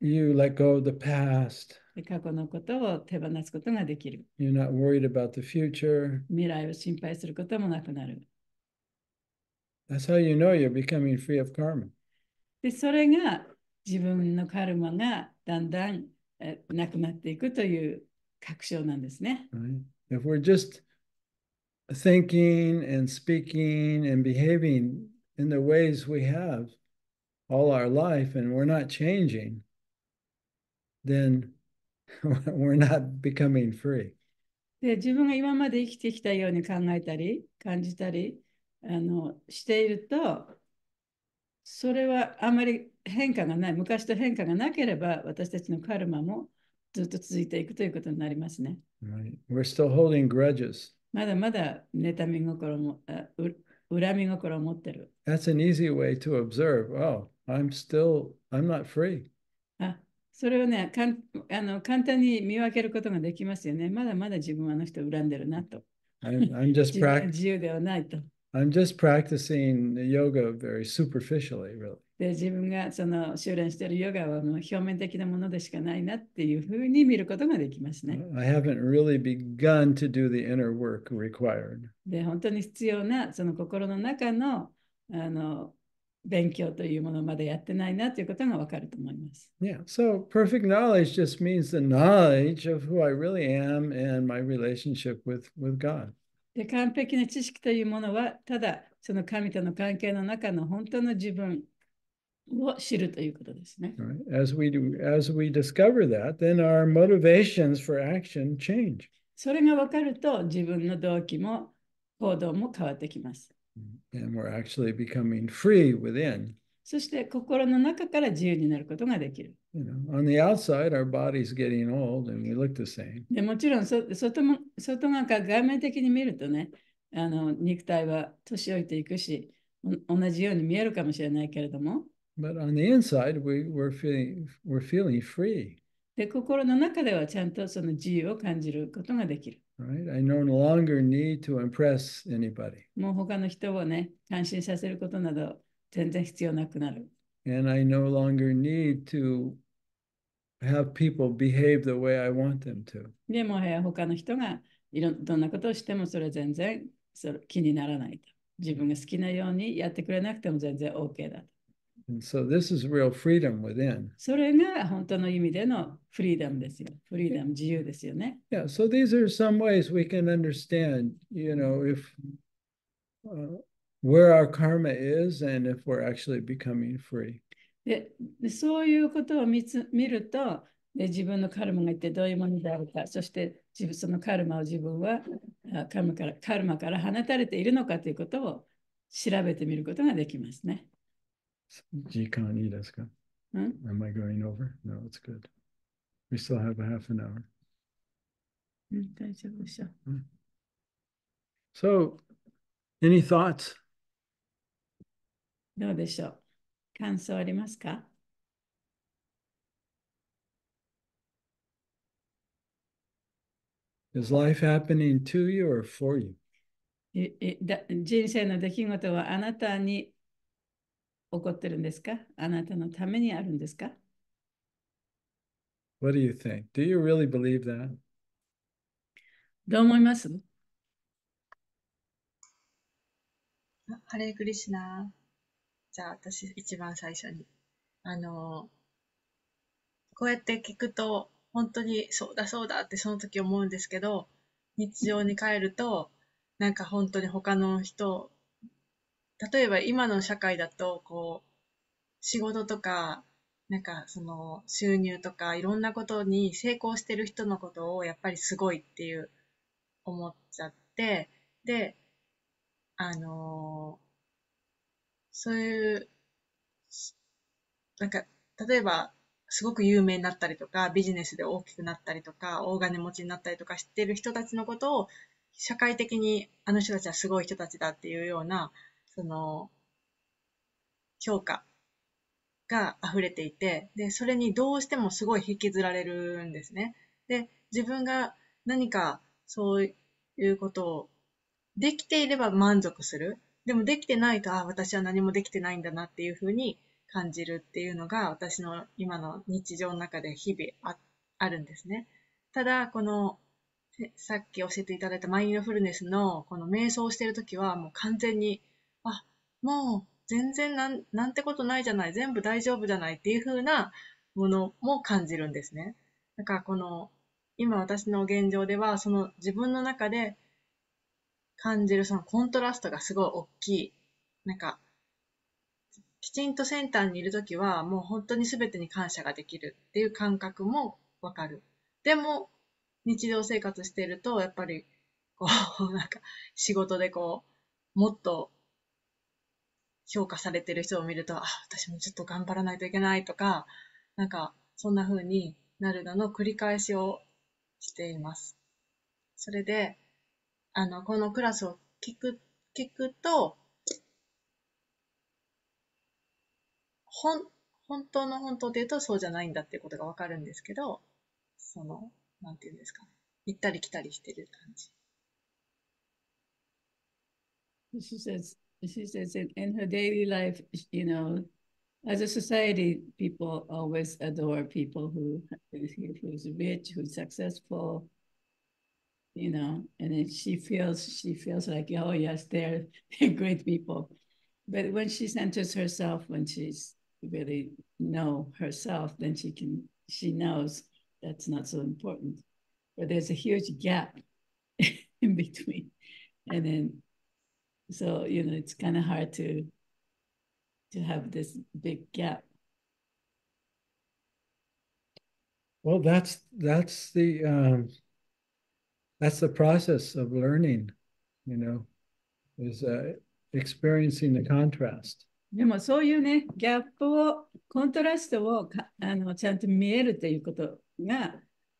You let go of the past. you are not worried about the future. That's how you know you're becoming free of karma. で、それが自分のカルマがだんだんえなくなっていくという確証なんですね。Right? If we're just thinking and speaking and behaving in the ways we have all our life and we're not changing, then [LAUGHS] we're not becoming free. で自分が今まで生きてきたように考えたり感じたりあのしているとそれはあまり変化がない昔と変化がなければ私たちのカルマもずっと続いていくということになりますね。Right. We're still holding grudges. まだまだ妬み心もあう恨み心を持ってる。That's an easy way to observe. Oh, I'm still, I'm not free. それをねかんあの簡単に見分けることができますよね。まだまだ自分はあの人を恨んでるなと。I'm, just [LAUGHS] 自由ではないと。I'm just practicing yoga very superficially, really. で自分がその修練しているヨガはもう表面的なものでしかないなっていうふうに見ることができますね。I haven't really begun to do the inner work required. で、本当に必要なその心の中のあの勉強というものまでやってないなということがわかると思います。Yeah, so perfect knowledge just means the knowledge of who I really am and my relationship with, with God. で完璧な知識というものは、ただその神との関係の中の本当の自分を知るということですね。Right. As, we do, as we discover that, then our motivations for action change. それが分かると自分の動機も行動も変わってきます。And we're actually becoming free within. そして心の中から自由になることができる。でもちろんそ外も、外側から外面的に見るとね、あの肉体は年老いていくし、同じように見えるかもしれないけれども。inside, we, we're, r e で、心の中ではちゃんとその自由を感じることができる。Right? I no longer need to impress anybody. もう他の人をね、感心させることなど全然必要なくなる。And I no longer need to have people behave the way I want them to. でも他の人がいろどんなことをしてもそれ全然それ気にならないと。自分が好きなようにやってくれなくても全然 OK だと。So、this is real freedom within. それが本当の意味でのフリーダムですよ。フリーダム、自由ですよね。Yeah, so these are some ways we can understand, you know, if、uh, where our karma is and if we're actually becoming free. でそういうことを見つ見るとで、自分のカルマが一体どういうものであるか、そして自分そのカルマを自分はカルマからカルマから放たれているのかということを調べてみることができますね。G-Con Hmm? Am I going over? No, it's good. We still have a half an hour. Hmm, hmm. So, any thoughts? No, どうでしょう感想ありますか Is life happening to you or for you? 人生の出来事はあなたに起こってるんですかあなたのためにあるんですか What do you think? Do you really believe that? どう思いますハレクリシナ。じゃあ私一番最初に。あの、こうやって聞くと本当にそうだそうだってその時思うんですけど、日常に帰ると、なんか本当に他の人例えば今の社会だと、こう、仕事とか、なんかその収入とかいろんなことに成功してる人のことをやっぱりすごいっていう思っちゃって、で、あのそういう、なんか、例えば、すごく有名になったりとか、ビジネスで大きくなったりとか、大金持ちになったりとかしてる人たちのことを、社会的にあの人たちはすごい人たちだっていうような、その、評価が溢れていて、で、それにどうしてもすごい引きずられるんですね。で、自分が何かそういうことをできていれば満足する。でもできてないと、あ、私は何もできてないんだなっていうふうに感じるっていうのが私の今の日常の中で日々ああるんですね。ただ、このさっき教えていただいたマインドフルネスのこの瞑想してる時はもう完全にもう全然なんなんてことないじゃない、全部大丈夫じゃないっていう風なものも感じるんですね。だからこの、今私の現状では、その自分の中で感じるそのコントラストがすごい大きい。なんか、きちんとセンターにいるときは、もう本当に全てに感謝ができるっていう感覚もわかる。でも、日常生活していると、やっぱり、こう、なんか、仕事でこう、もっと評価されてる人を見ると、あ、私もちょっと頑張らないといけないとか、なんか、そんな風になるのの繰り返しをしています。それで、あの、このクラスを聞く、聞くと、ほん、本当の本当で言うとそうじゃないんだっていうことがわかるんですけど、その、なんていうんですかね。行ったり来たりしてる感じ。This i s she says in, in her daily life, you know, as a society, people always adore people who who's rich, who's successful, you know, and then she feels she feels like, oh yes, they're [LAUGHS] they're great people. But when she centers herself, when she's really know herself, then she can she knows that's not so important. But there's a huge gap [LAUGHS] in between. And then so you know it's kind of hard to to have this big gap well that's that's the um that's the process of learning you know is uh, experiencing the contrast でもそういうね、ギャップを、コントラストをかあのちゃんと見えるということが、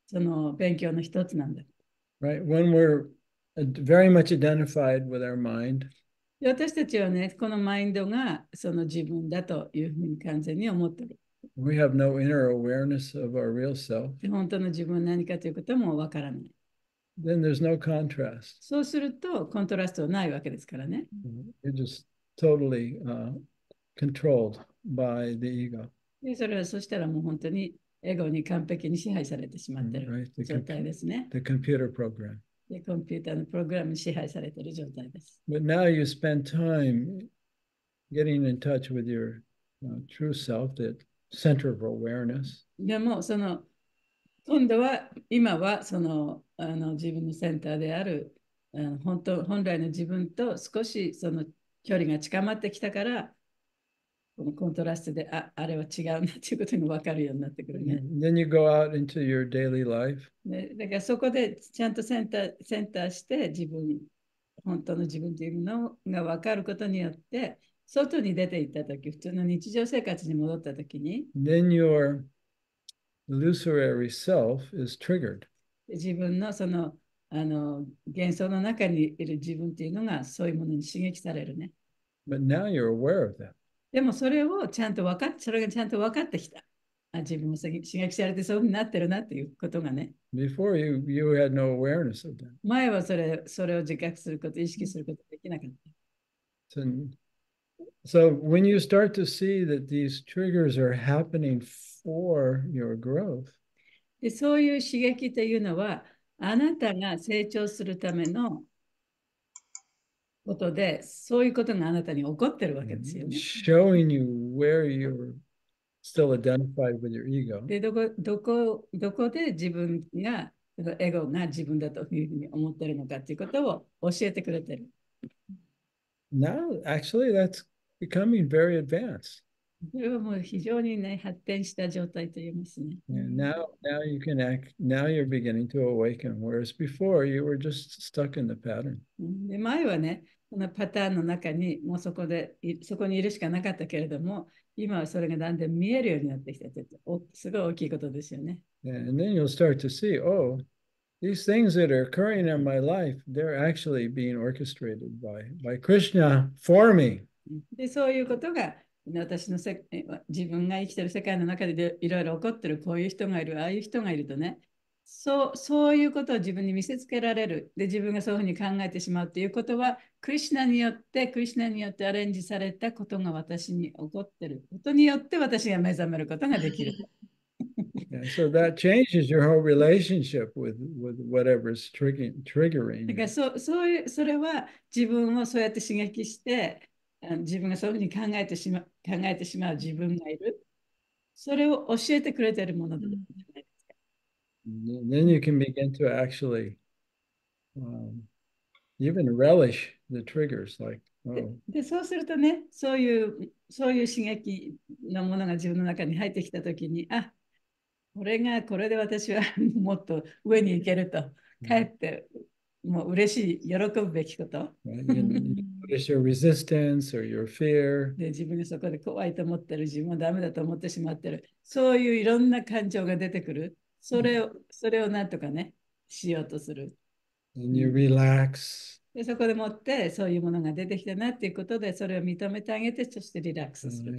その勉強の一つなんだ。Right, when we're very much identified with our mind. We have no inner awareness of our real self. 本当の自分は何かということもわからない。Then there's no contrast. そうすると、コントラストはないわけですからね。You're just totally、uh, controlled by the ego. でそれはそしたらもう本当にエゴに完璧に支配されてしまってる状態ですね。Right. The, the computer program. で、コンピューターのプログラムに支配されている状態です。But now you spend time getting in touch with your u true self, that center of awareness. でも、その、今度は、今は、その、あの自分のセンターである、あの本当本来の自分と少しその距離が近まってきたから、このコントラストでああれは違うなということが分かるようになってくるね。Then you go out into your daily life. だからそこでちゃんとセンターセンターして自分、本当の自分というのが分かることによって、外に出て行ったとき、普通の日常生活に戻ったときに。Then your illusory self is triggered. 自分のそのあの幻想の中にいる自分というのがそういうものに刺激されるね。But now you're aware of that. でもそれをちゃんと分かっそれがちゃんと分かってきた。あ自分も刺激されてそうになってるなっていうことがね。Before you, you had no awareness of that. 前はそれそれを自覚すること、意識することできなかった。So, so when you start to see that these triggers are happening for your growth. でそういう刺激というのは、あなたが成長するためのことで、そういうことがあなたに起こってるわけですよね。Showing you where you're still identified with your ego. で、どこ、どこ、どこで自分が、エゴが自分だというふうに思ってるのかということを教えてくれてる。Now, actually, that's becoming very advanced. それはもう非常にね、発展した状態と言いますね。Now, now you can act, now you're beginning to awaken, whereas before you were just stuck in the pattern. で前はね、このパターンの中にもうそこでそこにいるしかなかったけれども今はそれがだんだん見えるようになってきたっておすごい大きいことですよね。And then you'll start to see, oh, these things that are occurring in my life, they're actually being orchestrated by, by Krishna for me. でそういうことが私のせ自分が生きてる世界の中でいろいろ起こってるこういう人がいるああいう人がいるとねそうそういうことを自分に見せつけられるで自分がそういうふうに考えてしまうということはクリシナによってクリシナによってアレンジされたことが私に起こってることによって私が目覚めることができる。[LAUGHS] だからそそういうそれは自分をそうやって刺激して自分がそういうふうに考えてしまう考えてしまう自分がいるそれを教えてくれているものだ、ね。then you can begin to actually um, even relish the triggers like でそうするとねそういうそういう刺激のものが自分の中に入ってきた時にあこれがこれで私はもっと上に行けるとかえってもう嬉しい喜ぶべきこと。で自分がそこで怖いと思ってる自分はダメだと思ってしまってるそういういろんな感情が出てくる。それを、それをなんとかね、しようとする。And you relax. でそこでもってそういうものが出てきたなっていうことでそれを認めてあげてそしてリラックスする。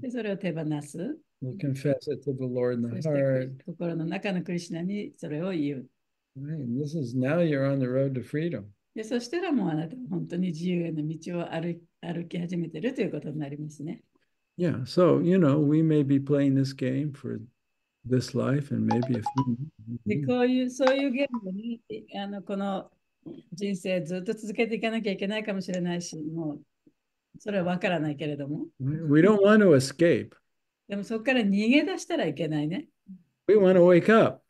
でそれを手放す。You confess it to the Lord in the heart. 心の中のクリュナにそれを言う。Right. This is now you're on the road to freedom. でそしたらもうあなた本当に自由への道を歩歩き始めてるということになりますね。Yeah, so you know, we may be playing this game for this life and maybe a few. でこういうそういうゲームにあのこの人生ずっと続けていかなきゃいけないかもしれないし、もうそれはわからないけれども。We don't want to escape. でもそこから逃げ出したらいけないね。We want to wake up.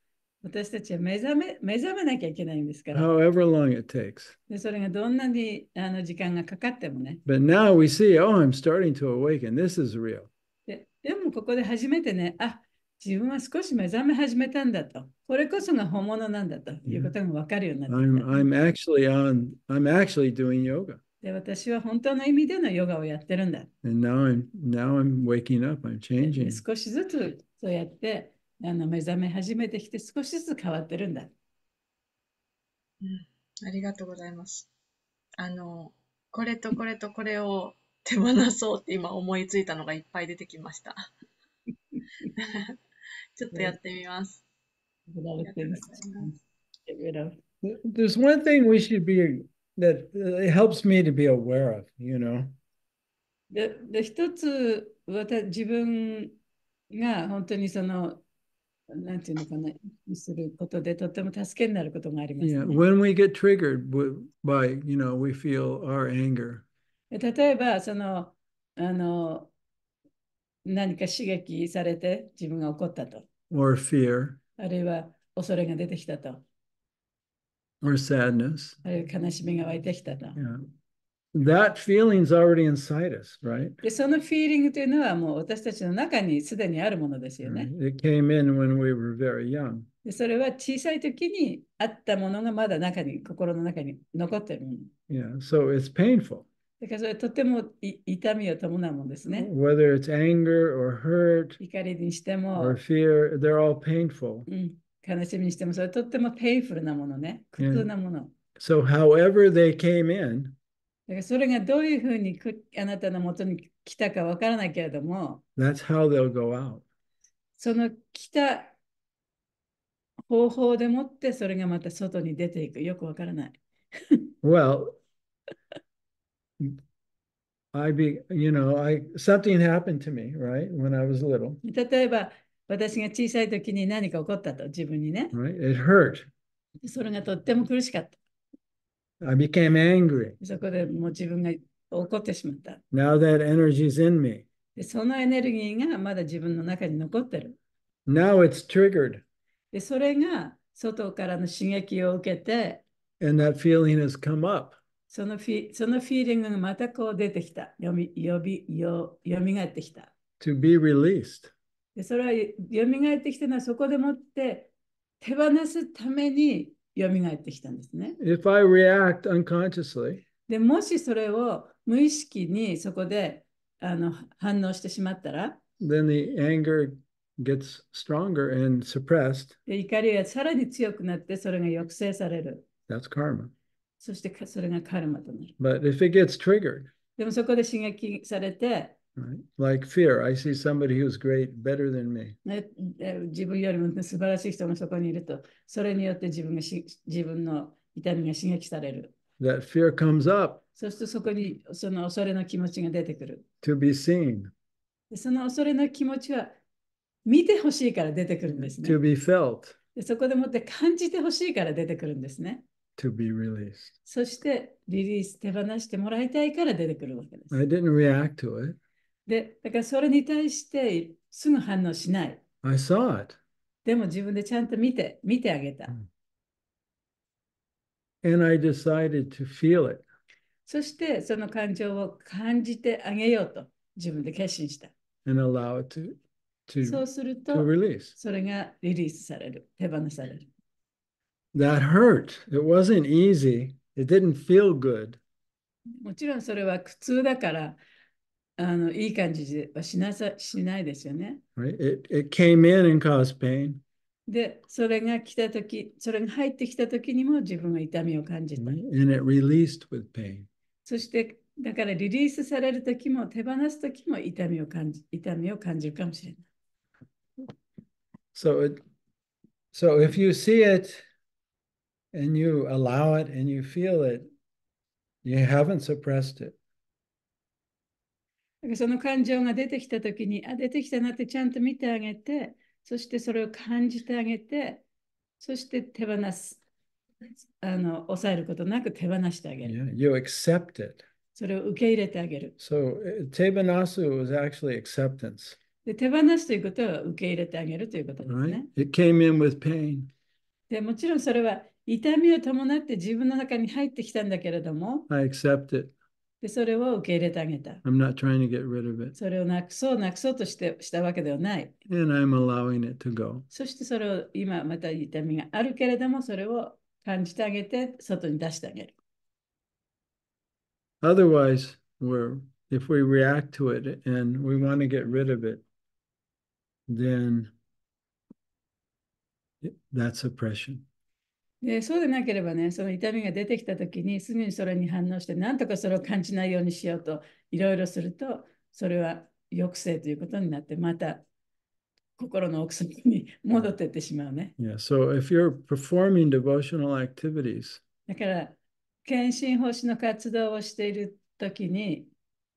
私たちは目覚め目覚めなきゃいけないんですから。However long it takes. でそれがどんなにあの時間がかかってもね。But now we see, oh, I'm starting to awaken. This is real. ででもここで初めてね、あ自分は少し目覚め始めたんだと。これこそが本物なんだということが分かるようになってきた。I'm, I'm actually on, I'm actually doing yoga. で私は本当の意味でのヨガをやってるんだ。And now I'm, now I'm waking up, I'm changing. 少しずつそうやってあの目覚め始めてきて少しずつ変わってるんだ。うん、ありがとうございます。あの、これとこれとこれを手放そうって今思いついたのがいっぱい出てきました。[LAUGHS] ちょっとやってみます。A of. one thing we should be that uh, it helps me to be aware of, you know. でで一つ私自分が本当にそのなんていうのかなすることでとても助けになることがあります、ね。Yeah, when we get triggered by, you know, we feel our anger. 何か刺激されて自分が怒ったと。or fear, あるいは恐れが出てきたと。or sadness. あるいは悲しみが湧いてきたと。Yeah. That feeling's already inside us, right? で、そのフィーリングというのはもう私たちの中にすでにあるものですよね。It came in when we were very young. でそれは小さい時にあったものがまだ中に、心の中に残っているもの。Yeah, so it's painful. だからそれとても痛みを伴うもんですね。Whether it's anger or hurt 怒りにしても or fear, they're all painful.、うん、悲しみにしてもそれとてもペイフルなものね。苦痛なもの。So however they came in, だからそれがどういうふうにあなたのもとに来たかわからないけれども、That's how they'll go out. その来た方法でもってそれがまた外に出ていく。よくわからない。[LAUGHS] well, I be, you know, I something happened to me, right, when I was little. 例えば、私が小さい時に何か起こったと、自分にね。Right? It hurt. それがとっても苦しかった。I became angry. そこでもう自分が怒ってしまった。Now that energy is in me. でそのエネルギーがまだ自分の中に残ってる。Now it's triggered. でそれが外からの刺激を受けて。And that feeling has come up. そのフィそのフィーリングがまたこう出てきた。よみよびよよみがえってきた。To be released. でそれはよみがえってきたのはそこでもって手放すためによみがえってきたんですね。If I react unconsciously, でもしそれを無意識にそこであの反応してしまったら、then the anger gets stronger and suppressed. で怒りがさらに強くなってそれが抑制される。That's karma. そしてそれがカルマとなる。But if it gets triggered, でもそこで刺激されて、Like fear, I see somebody who's great, better than me. 自分よりも素晴らしい人がそこにいると、それによって自分がし自分の痛みが刺激される。That fear comes up. そしてそこにその恐れの気持ちが出てくる。To be seen. その恐れの気持ちは見てほしいから出てくるんですね。To be felt. そこでもって感じてほしいから出てくるんですね。to be released. そしてリリース手放してもらいたいから出てくるわけです。I didn't react to it. で、だからそれに対してすぐ反応しない。I saw it. でも自分でちゃんと見て、見てあげた。And I decided to feel it. そしてその感情を感じてあげようと自分で決心した。And allow it to, to, そうすると、それがリリースされる、手放される。That hurt. It wasn't easy. It didn't feel good. もちろんそれは苦痛だからあのいい感じではしなさしないですよね。Right? It, it came in and caused pain. で、それが来たとき、それが入ってきたときにも自分は痛みを感じた。Right? And it released with pain. そして、だからリリースされるときも手放すときも痛みを感じ痛みを感じるかもしれない。So, it, so if you see it and you allow it and you feel it, you haven't suppressed it. その感情が出てきたときに、あ、出てきたなってちゃんと見てあげて、そしてそれを感じてあげて、そして手放す。あの抑えることなく手放してあげる。Yeah, you accept it. それを受け入れてあげる。So, 手放す was actually acceptance. で手放すということは受け入れてあげるということですね。Right? It came in with pain. でもちろんそれは痛みを伴って自分の中に入ってきたんだけれども、I accept it. でそれを受け入れてあげた。I'm not trying to get rid of it. それをなくそう、なくそうとしてしたわけではない。And I'm allowing it to go. そしてそれを今また痛みがあるけれども、それを感じてあげて、外に出してあげる。Otherwise, we're, if we react to it and we want to get rid of it, then that's oppression. でそうでなければね、その痛みが出てきたときに、すぐにそれに反応して、なんとかそれを感じないようにしようと、いろいろすると、それは抑制ということになって、また心の奥底に戻っていってしまうね。Yeah, so if you're performing devotional activities, だから、献身奉仕の活動をしているときに、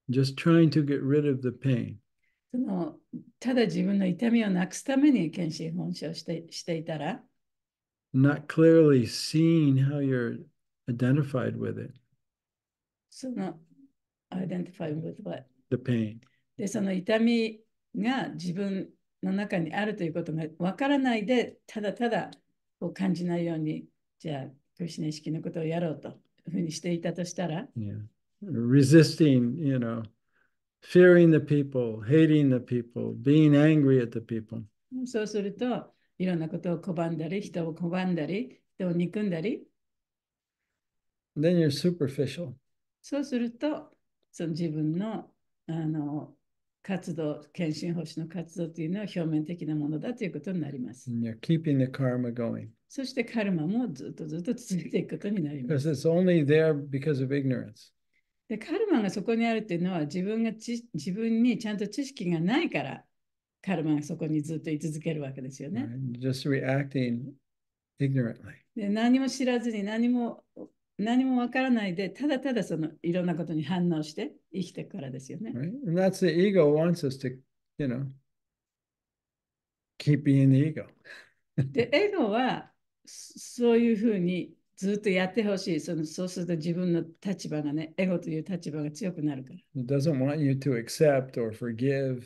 just trying to get rid of the pain. そのただ自分の痛みをなくすために献身奉仕をしてしていたら、not clearly seeing how you're identified with it. So not identifying with what? The pain. で、その痛みが自分の中にあるということがわからないで、ただただこう感じないように、じゃあ、クリシネ式のことをやろうというふうにしていたとしたら。Yeah. Resisting, you know, fearing the people, hating the people, being angry at the people. そうすると、いろんなことを拒んだり、人を拒んだり、人を憎んだり。Then you're superficial. そうすると、その自分のあの活動、献身奉仕の活動というのは表面的なものだということになります。And you're keeping the karma going. そしてカルマもずっとずっと続いていくことになります。Because it's only there because of ignorance. でカルマがそこにあるというのは自分がち自分にちゃんと知識がないから。マはそこにずっと居続けるわけですよね。Just reacting ignorantly. で何も知らずに何も何もわからないで、ただただそのいろんなことに反応して生きていくからですよね。Right? And that's the ego wants us to, you know, keep being the ego. [LAUGHS] で、エゴはそういうふうにずっとやってほしいその。そうすると自分の立場がね、エゴという立場が強くなるから。It doesn't want you to accept or forgive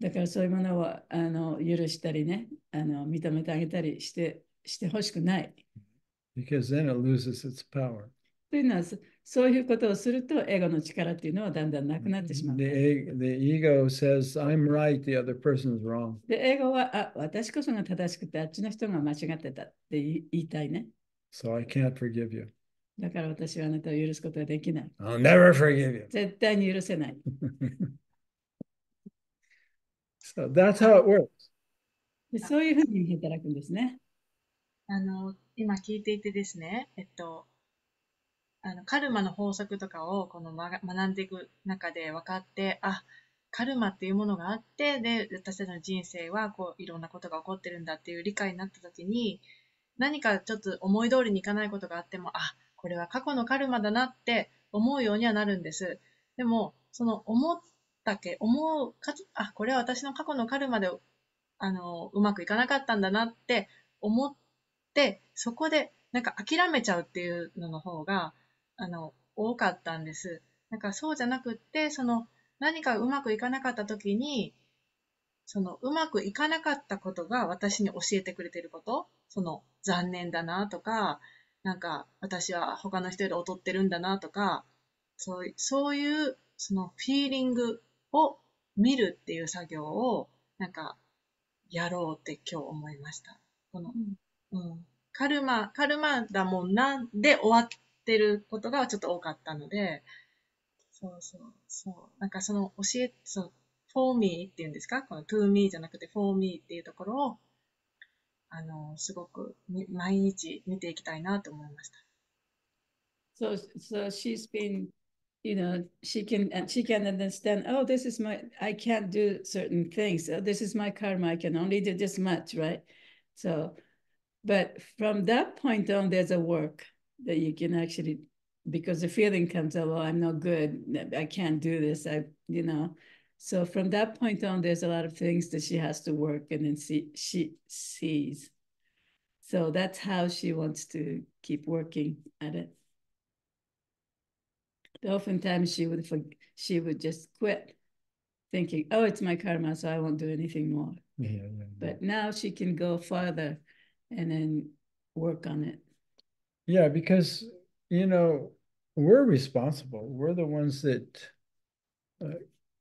だからそういうものをあの許したりねあの、認めてあげたりしてしてほしくない。Because then it loses its power. というのは、そういうことをすると、エゴの力っていうのはだんだんなくなってしまう。The, the ego says, I'm right, the other person is wrong. で、エゴは、あ、私こそが正しくて、あっちの人が間違ってたって言いたいね。So I can't forgive you. だから私はあなたを許すことができない。I'll never forgive you. [LAUGHS] 絶対に許せない。[LAUGHS] So that's how it works. でそういうふうに働くんですね。あの、今聞いていてですね、えっと、あの、カルマの法則とかをこの学んでいく中で分かって、あ、カルマっていうものがあって、で、私たちの人生はこう、いろんなことが起こってるんだっていう理解になった時に、何かちょっと思い通りにいかないことがあっても、あ、これは過去のカルマだなって思うようにはなるんです。でも、その思っだっけ思うかあこれは私の過去のカルマであのうまくいかなかったんだなって思ってそこでなんか諦めちゃうっていうのの方があの多かったんです。なんかそうじゃなくってその何かうまくいかなかった時にそのうまくいかなかったことが私に教えてくれてることその残念だなとかなんか私は他の人より劣ってるんだなとかそうそういうそのフィーリングを見るっていう作業をなんかやろうって今日思いました。この、うん、うん、カルマ、カルマだもんなで終わってることがちょっと多かったので、そうそう、そう、なんかその教え、そう、for me っていうんですかこの to me じゃなくて for me っていうところを、あの、すごく毎日見ていきたいなと思いました。So, so she's been you know she can and she can understand oh this is my i can't do certain things oh, this is my karma i can only do this much right so but from that point on there's a work that you can actually because the feeling comes up oh i'm not good i can't do this i you know so from that point on there's a lot of things that she has to work and then see she sees so that's how she wants to keep working at it oftentimes she would she would just quit thinking oh it's my karma so i won't do anything more yeah, yeah, yeah. but now she can go farther and then work on it yeah because you know we're responsible we're the ones that uh,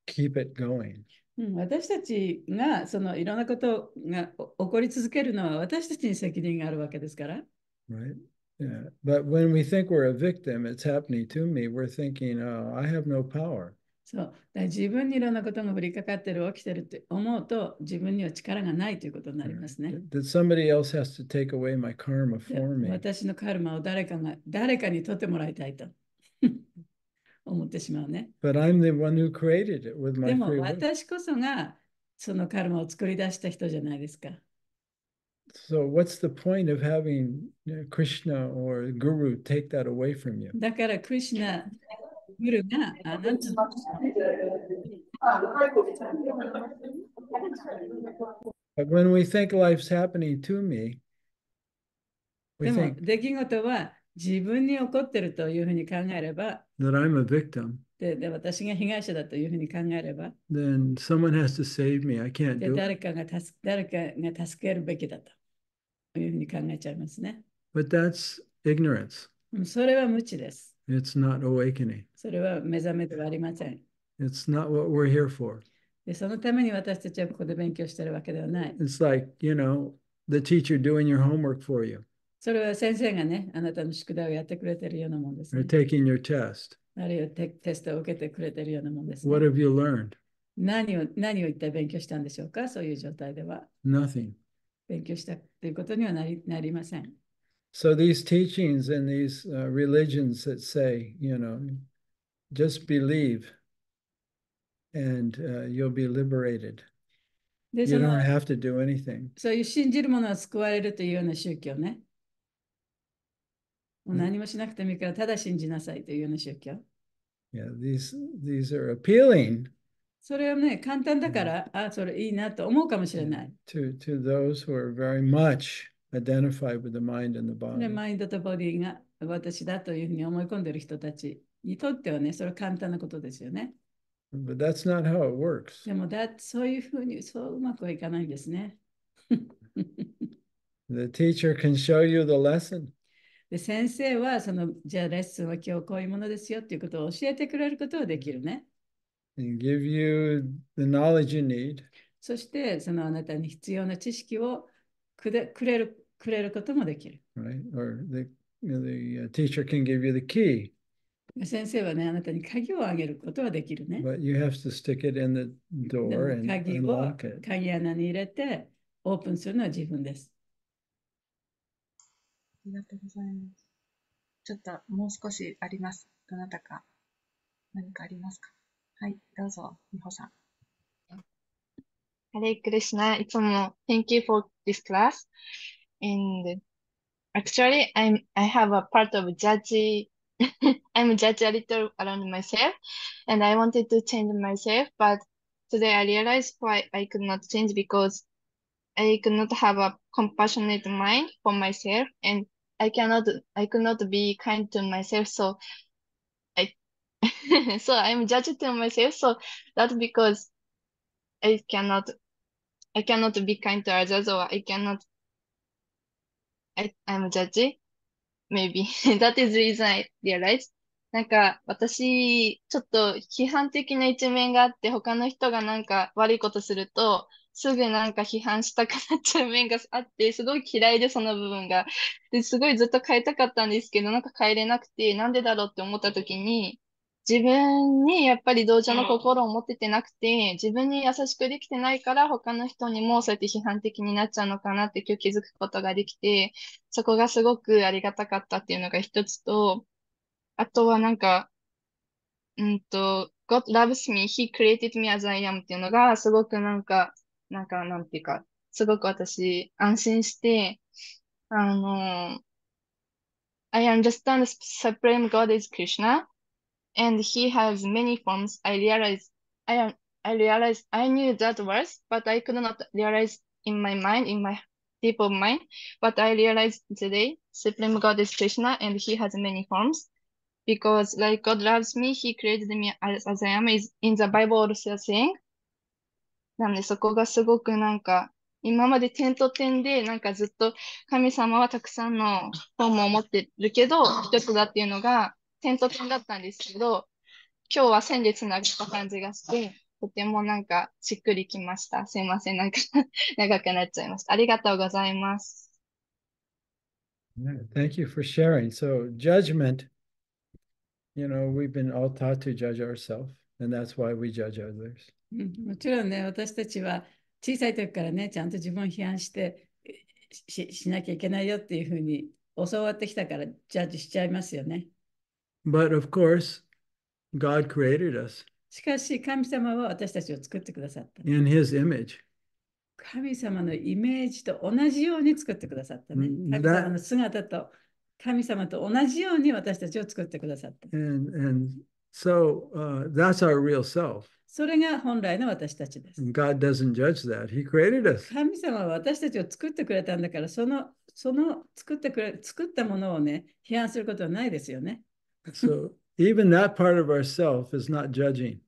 keep it going hmm, 私たちがそのいろんなことが起こり続けるのは私たちに責任があるわけですから。Right. but when we think we're a victim, it's happening to me, we're thinking,、oh, I have no power. そう自分にいろんなことが降りかかってる、起きてるって思うと、自分には力がないということになりますね。私のカルマを誰かが誰かに取ってもらいたいと [LAUGHS] 思ってしまうね。でも私こそがそのカルマを作り出した人じゃないですか。So what's the point of having Krishna or Guru take that away from you? But when we think life's happening to me, we でも think 出来事は自分に起こってるというふうに考えれば that I'm a victim, then someone has to save me. I can't do it. 誰かが助誰かが助けるべきだとというふうに考えちゃいますね。But that's ignorance. それは無知です。It's not awakening. それは目覚めではありません。It's not what we're here for. でそのために私たちはここで勉強してるわけではない。It's like, you know, the teacher doing your homework for you. それは先生がね、あなたの宿題をやってくれてるようなもんです、ね。Or taking your test. あるいはテテストを受けてくれてるようなもんです、ね。What have you learned? 何を何を一体勉強したんでしょうかそういう状態では。Nothing. 勉強したということにはなりなりません。So these teachings and these uh, religions that say, you know, just believe and uh, you'll be liberated. You don't have to do anything. そういう信じるものは救われるというような宗教ね。もう何もしなくてもいいからただ信じなさいというような宗教。Yeah, these, these are appealing. それはね、簡単だから、あ、それいいなと思うかもしれない。To, to those who are very much identified with the mind and the body. で、マインドとボディが私だというふうに思い込んでいる人たちにとってはね、それは簡単なことですよね。But that's not how it works. でも、t そういうふうに、そううまくはいかないんですね。the teacher can show you the lesson. で先生はそのじゃあレッスンは今日こういうものですよということを教えてくれることはできるね。and give you the knowledge you need. そしてそのあなたに必要な知識をくれくれるくれることもできる。Right? Or the, the teacher can give you the key. 先生はね、あなたに鍵をあげることはできるね。But you have to stick it in the door and 鍵を鍵穴に入れてオープンするのは自分です。ありがとうございます。ちょっともう少しあります。どなたか何かありますかはい、どうぞ、美穂さん。Hare Krishna, it's thank you for this class. And actually, I'm I have a part of judgy. [LAUGHS] I'm judge a little around myself, and I wanted to change myself, but today I realized why I could not change because I could not have a compassionate mind for myself, and I cannot I could not be kind to myself. So [LAUGHS] so I'm judged to myself. So that because I cannot, I cannot be kind to others, or I cannot. I I'm judgy. Maybe [LAUGHS] that is reason I realized. なんか私、ちょっと批判的な一面があって、他の人がなんか悪いことすると、すぐなんか批判したくなっちゃう面があって、すごい嫌いで、その部分が。ですごいずっと変えたかったんですけど、なんか変えれなくて、なんでだろうって思った時に、自分にやっぱり同情の心を持っててなくて、自分に優しくできてないから他の人にもそうやって批判的になっちゃうのかなって今日気づくことができて、そこがすごくありがたかったっていうのが一つと、あとはなんか、うんと、God loves me, he created me as I am っていうのがすごくなんか、なんかなんていうか、すごく私安心して、あの、I understand the supreme God is Krishna and he has many forms. I realized I am I realized I knew that was, but I could not realize in my mind, in my deep of mind. But I realized today, Supreme God is Krishna and he has many forms. Because like God loves me, he created me as, as I am is in the Bible also saying. なのでそこがすごくなんか今まで点と点でなんかずっと神様はたくさんの本も持ってるけど一つだっていうのが点と点だったんですけど、今日は線でつなげた感じがして、とてもなんかしっくりきました。すいません、なんか [LAUGHS] 長くなっちゃいました。ありがとうございます。Thank you for sharing. So, judgment, you know, we've been all taught to judge ourselves, and that's why we judge others. もちろんね、私たちは小さい時からね、ちゃんと自分を批判してししなきゃいけないよっていうふうに教わってきたから、ジャッジしちゃいますよね。But of course, God created us しかし、神様は私たちを作ってくださった。in His image. 神様のイメージと同じように作ってくださったね。神様の姿と神様と同じように私たちを作ってくださった。And, and so uh, that's our real self. それが本来の私たちです。God doesn't judge that. He created us. 神様は私たちを作ってくれたんだから、その、その作ってくれ、作ったものをね、批判することはないですよね。So even that part of ourself is not judging.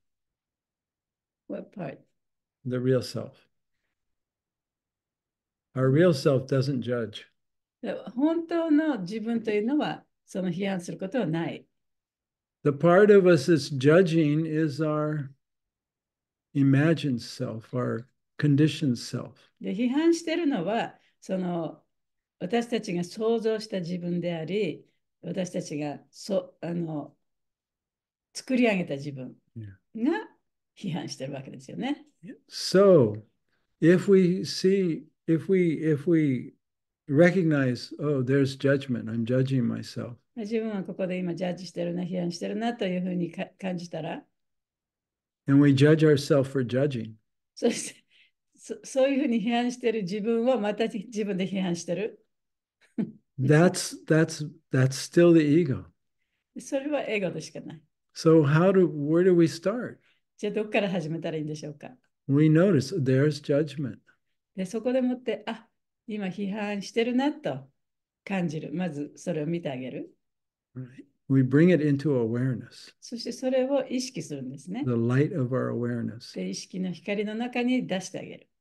What part? The real self. Our real self doesn't judge. The part of us that's judging is our imagined self, our conditioned self. で批判しているのはその私たちが想像した自分であり、私たちがそあの作り上げた自分が批判してるわけですよね。So, if we see, if we, if we recognize, oh, there's judgment, I'm judging myself. 自分はここで今ジャッジしてるな、批判してるなというふうにか感じたら。And we judge ourselves for judging. そしてそそういうふうに批判してる自分をまた自分で批判してる。That's that's that's still the ego. So how do where do we start? We notice there's judgment. でそこでもってあ今批判してるなと感じる。まずそれを見てあげる。Right. Ah, we bring it into awareness, The light of our awareness,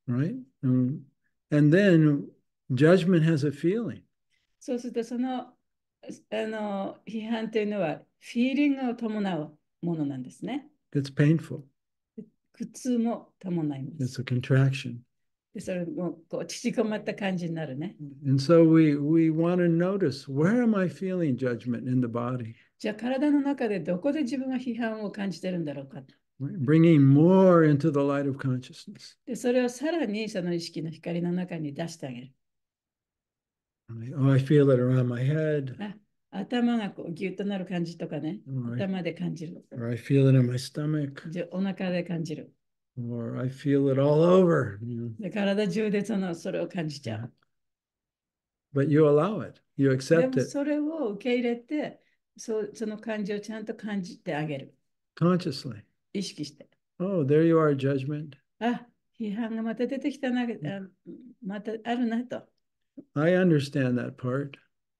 Right, And, and then judgment has a feeling. そうするとそのあの批判というのはフィーリングを伴うものなんですね。It's painful. 苦痛も伴います。It's a contraction. それもこう縮こまった感じになるね。And so we, we want to notice where am I feeling judgment in the body? じゃあ体の中でどこで自分が批判を感じてるんだろうか。Bringing more into the light of consciousness. でそれをさらにその意識の光の中に出してあげる。Oh, I feel it around my head. 頭がこうギュッとなる感じとかね。Or I, 頭で感じる。or I feel it in my stomach. じお腹で感じる。Or I feel it all over. you know. で体中でそのそれを感じちゃう。But you allow it. You で accept も it それを受け入れてそう、その感じをちゃんと感じてあげる。consciously. 意識して。Oh, there you are, judgment. あ批判がまた出てきたな、あまたあるなと。I understand that part.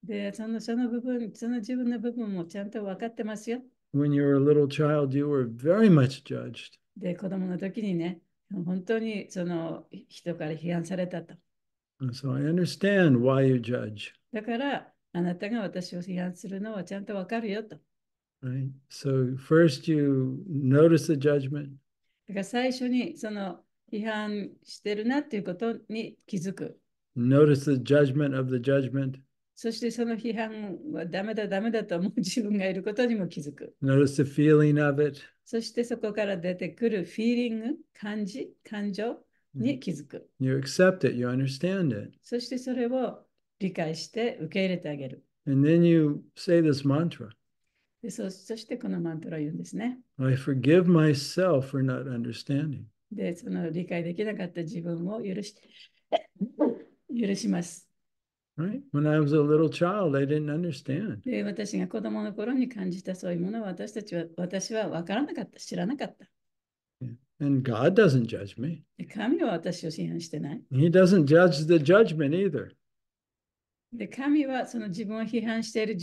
で、そのその部分、その自分の部分もちゃんと分かってますよ。When you were a little child, you were very much judged. で、子供の時にね、本当にその人から批判されたと。So I understand why you judge. だから、あなたが私を批判するのはちゃんと分かるよと。Right? So first you notice the judgment. だから最初にその批判してるなっていうことに気づく。Notice the judgment of the judgment. そしてその批判はダメだダメだと思う自分がいることにも気づく。Notice the feeling of it. そしてそこから出てくるフィーリング、感じ、感情に気づく。You accept it, you understand it. そしてそれを理解して受け入れてあげる。And then you say this mantra. でそそしてこのマントラを言うんですね。I forgive myself for not understanding. で、その理解できなかった自分を許して。許します。Right? When I was a little child, I didn't understand. で、私が子供の頃に感じたそういうものは私たちは私は分からなかった、知らなかった。And God doesn't judge me. 神は私をしてない。He doesn't judge the judgment either. で、神はその自分を批判している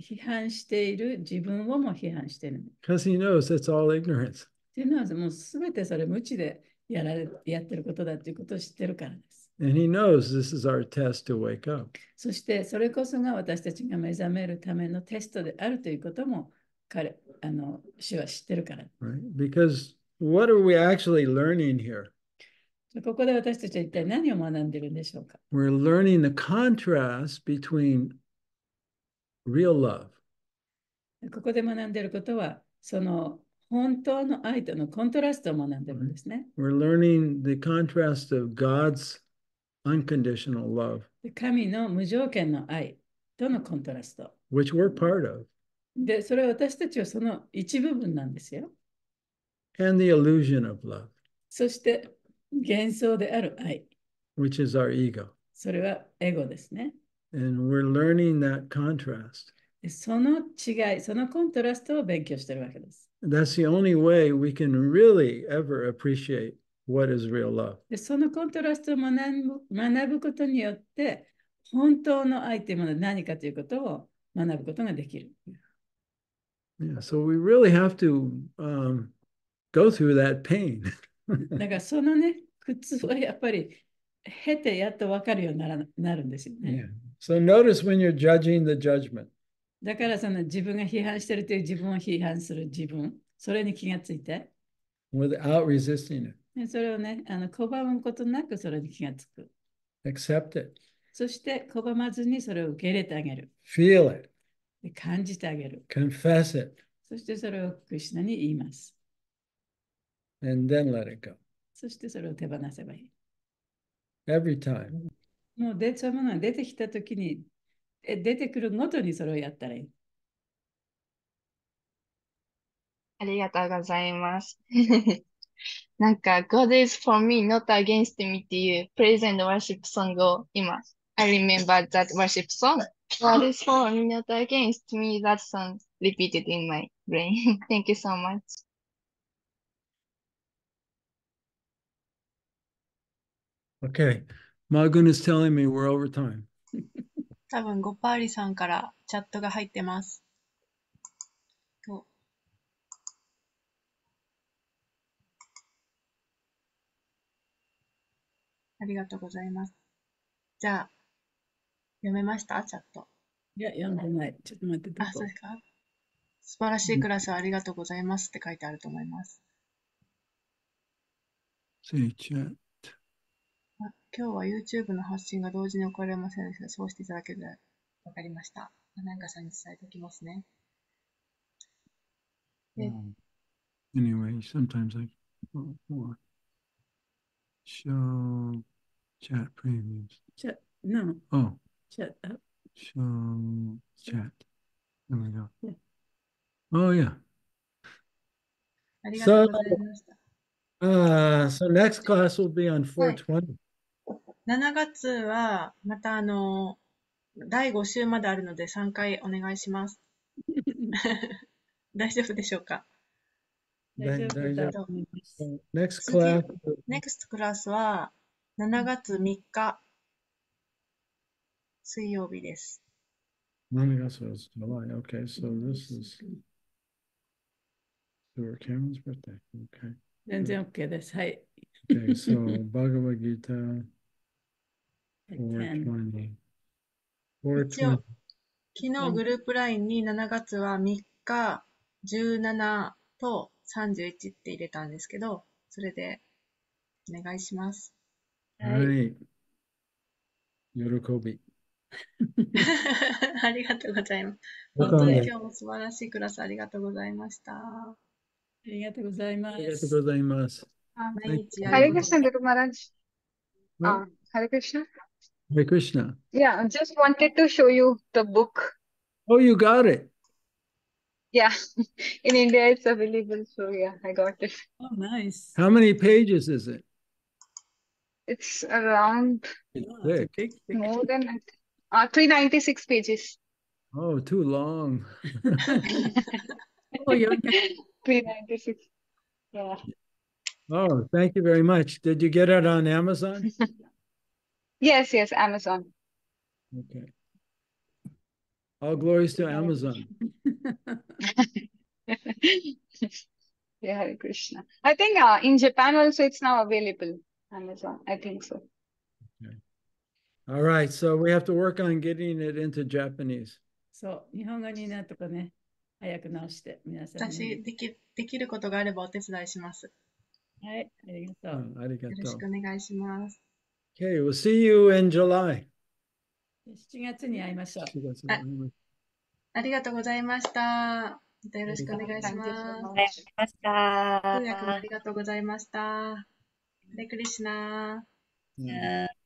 批判している自分をも批判している。Because he knows it's all ignorance. っていうのはもうすべてそれ無知でやられやってることだということを知ってるからです。And he knows this is our test to wake up. そしてそれこそが私たちが目覚めるためのテストであるということも彼あの主は知ってるから。Right? Because what are we actually learning here? ここで私たちは一体何を学んでいるんでしょうか We're learning the contrast between real love. ここで学んでいることはその本当の愛とのコントラストを学んでるんですね。We're learning the contrast of God's unconditional love. Which we we're part of. And the illusion of love. そして幻想である愛。Which is our ego. それはエゴですね。And we're learning that contrast. その違い、そのコントラストを勉強してるわけです。That's the only way we can really ever appreciate What is real love? でそのコントラストを学ぶ学ぶことによって、本当の愛というものは何かということを学ぶことができる。Yeah, so we really have to、um, go through that pain. [LAUGHS] だからそのね、苦痛はやっぱり経てやっとわかるようにならなるんですよね。Yeah. So notice when you're judging the judgment. だからその自分が批判してるという自分を批判する自分、それに気がついて。Without resisting it. それをね、あの拒むことなくそれに気がつく。Accept it. そして拒まずにそれを受け入れてあげる。Feel it. 感じてあげる。Confess it. そしてそれをクリナに言います。And then let it go. そしてそれを手放せばいい。Every time. もう出ちゃうものが出てきたときに、出てくるごとにそれをやったらいい。ありがとうございます。なんか、God is for me, not against me っていうプレゼントワーシップソングを今、I remember that worship song. God is for me, not against me. That song repeated in my brain. Thank you so much. Okay. Magun is telling me we're over time. 多分ゴパーリさんからチャットが入ってます。ありがとうございます。じゃあ、読めましたチャット。いや、読んでない。ちょっと待ってあ、そうですか。素晴らしいクラスありがとうございますって書いてあると思います。せいちゃん。あ今日は YouTube の発信が同時に起こりませんでした。そうしていただけるわかりました。何かさんに伝えておきますね。Um, anyway, sometimes I oh, s o Chat previews. Chat, no. Oh. Chat up. Show chat. There we go. Yeah. Oh, yeah. ありがとうございました。Uh, so next class will be on 420. 7月はまたあの第5週まであるので3回お願いします。大丈夫でしょうか大丈夫だと思います。Next class, next class は7月3日、水曜日です。7月は July. Okay, so this is for Cameron's birthday. Okay. 全然 OK です。はい。Okay, so Bhagavad Gita 420. 420. 昨日グループラインに7月は3日、17と31って入れたんですけど、それでお願いします。はい。喜び。ありがとうございます。わ本か当んにない。今日も素晴らしいクラスありがとうございました。はありがとうございあまりがとうす。ございます。い毎 Thank [LAUGHS] you. I just wanted to show you the book. Oh, you got it. Yeah, [LAUGHS] in India it's available. So yeah, I got it. Oh, nice. How many pages is it? It's around it's more than uh, 396 pages. Oh, too long. [LAUGHS] oh, you're 396. Yeah. Oh, thank you very much. Did you get it on Amazon? [LAUGHS] yes, yes, Amazon. Okay. All glories to Amazon. yeah, [LAUGHS] Hare Krishna. I think uh, in Japan also it's now available. Amazon. I think so. Okay. All right. So we have to work on getting it into Japanese. そう、日本語にとかね、早く直して、私でき、できることがあればお手伝いします。はい、ありがとう。よろしくお願いします。Okay, we'll see you in July. 7月に会いましょう。ありがとうございました。またよろしくお願いします。ありがとうございました。レクリシナー。Yeah.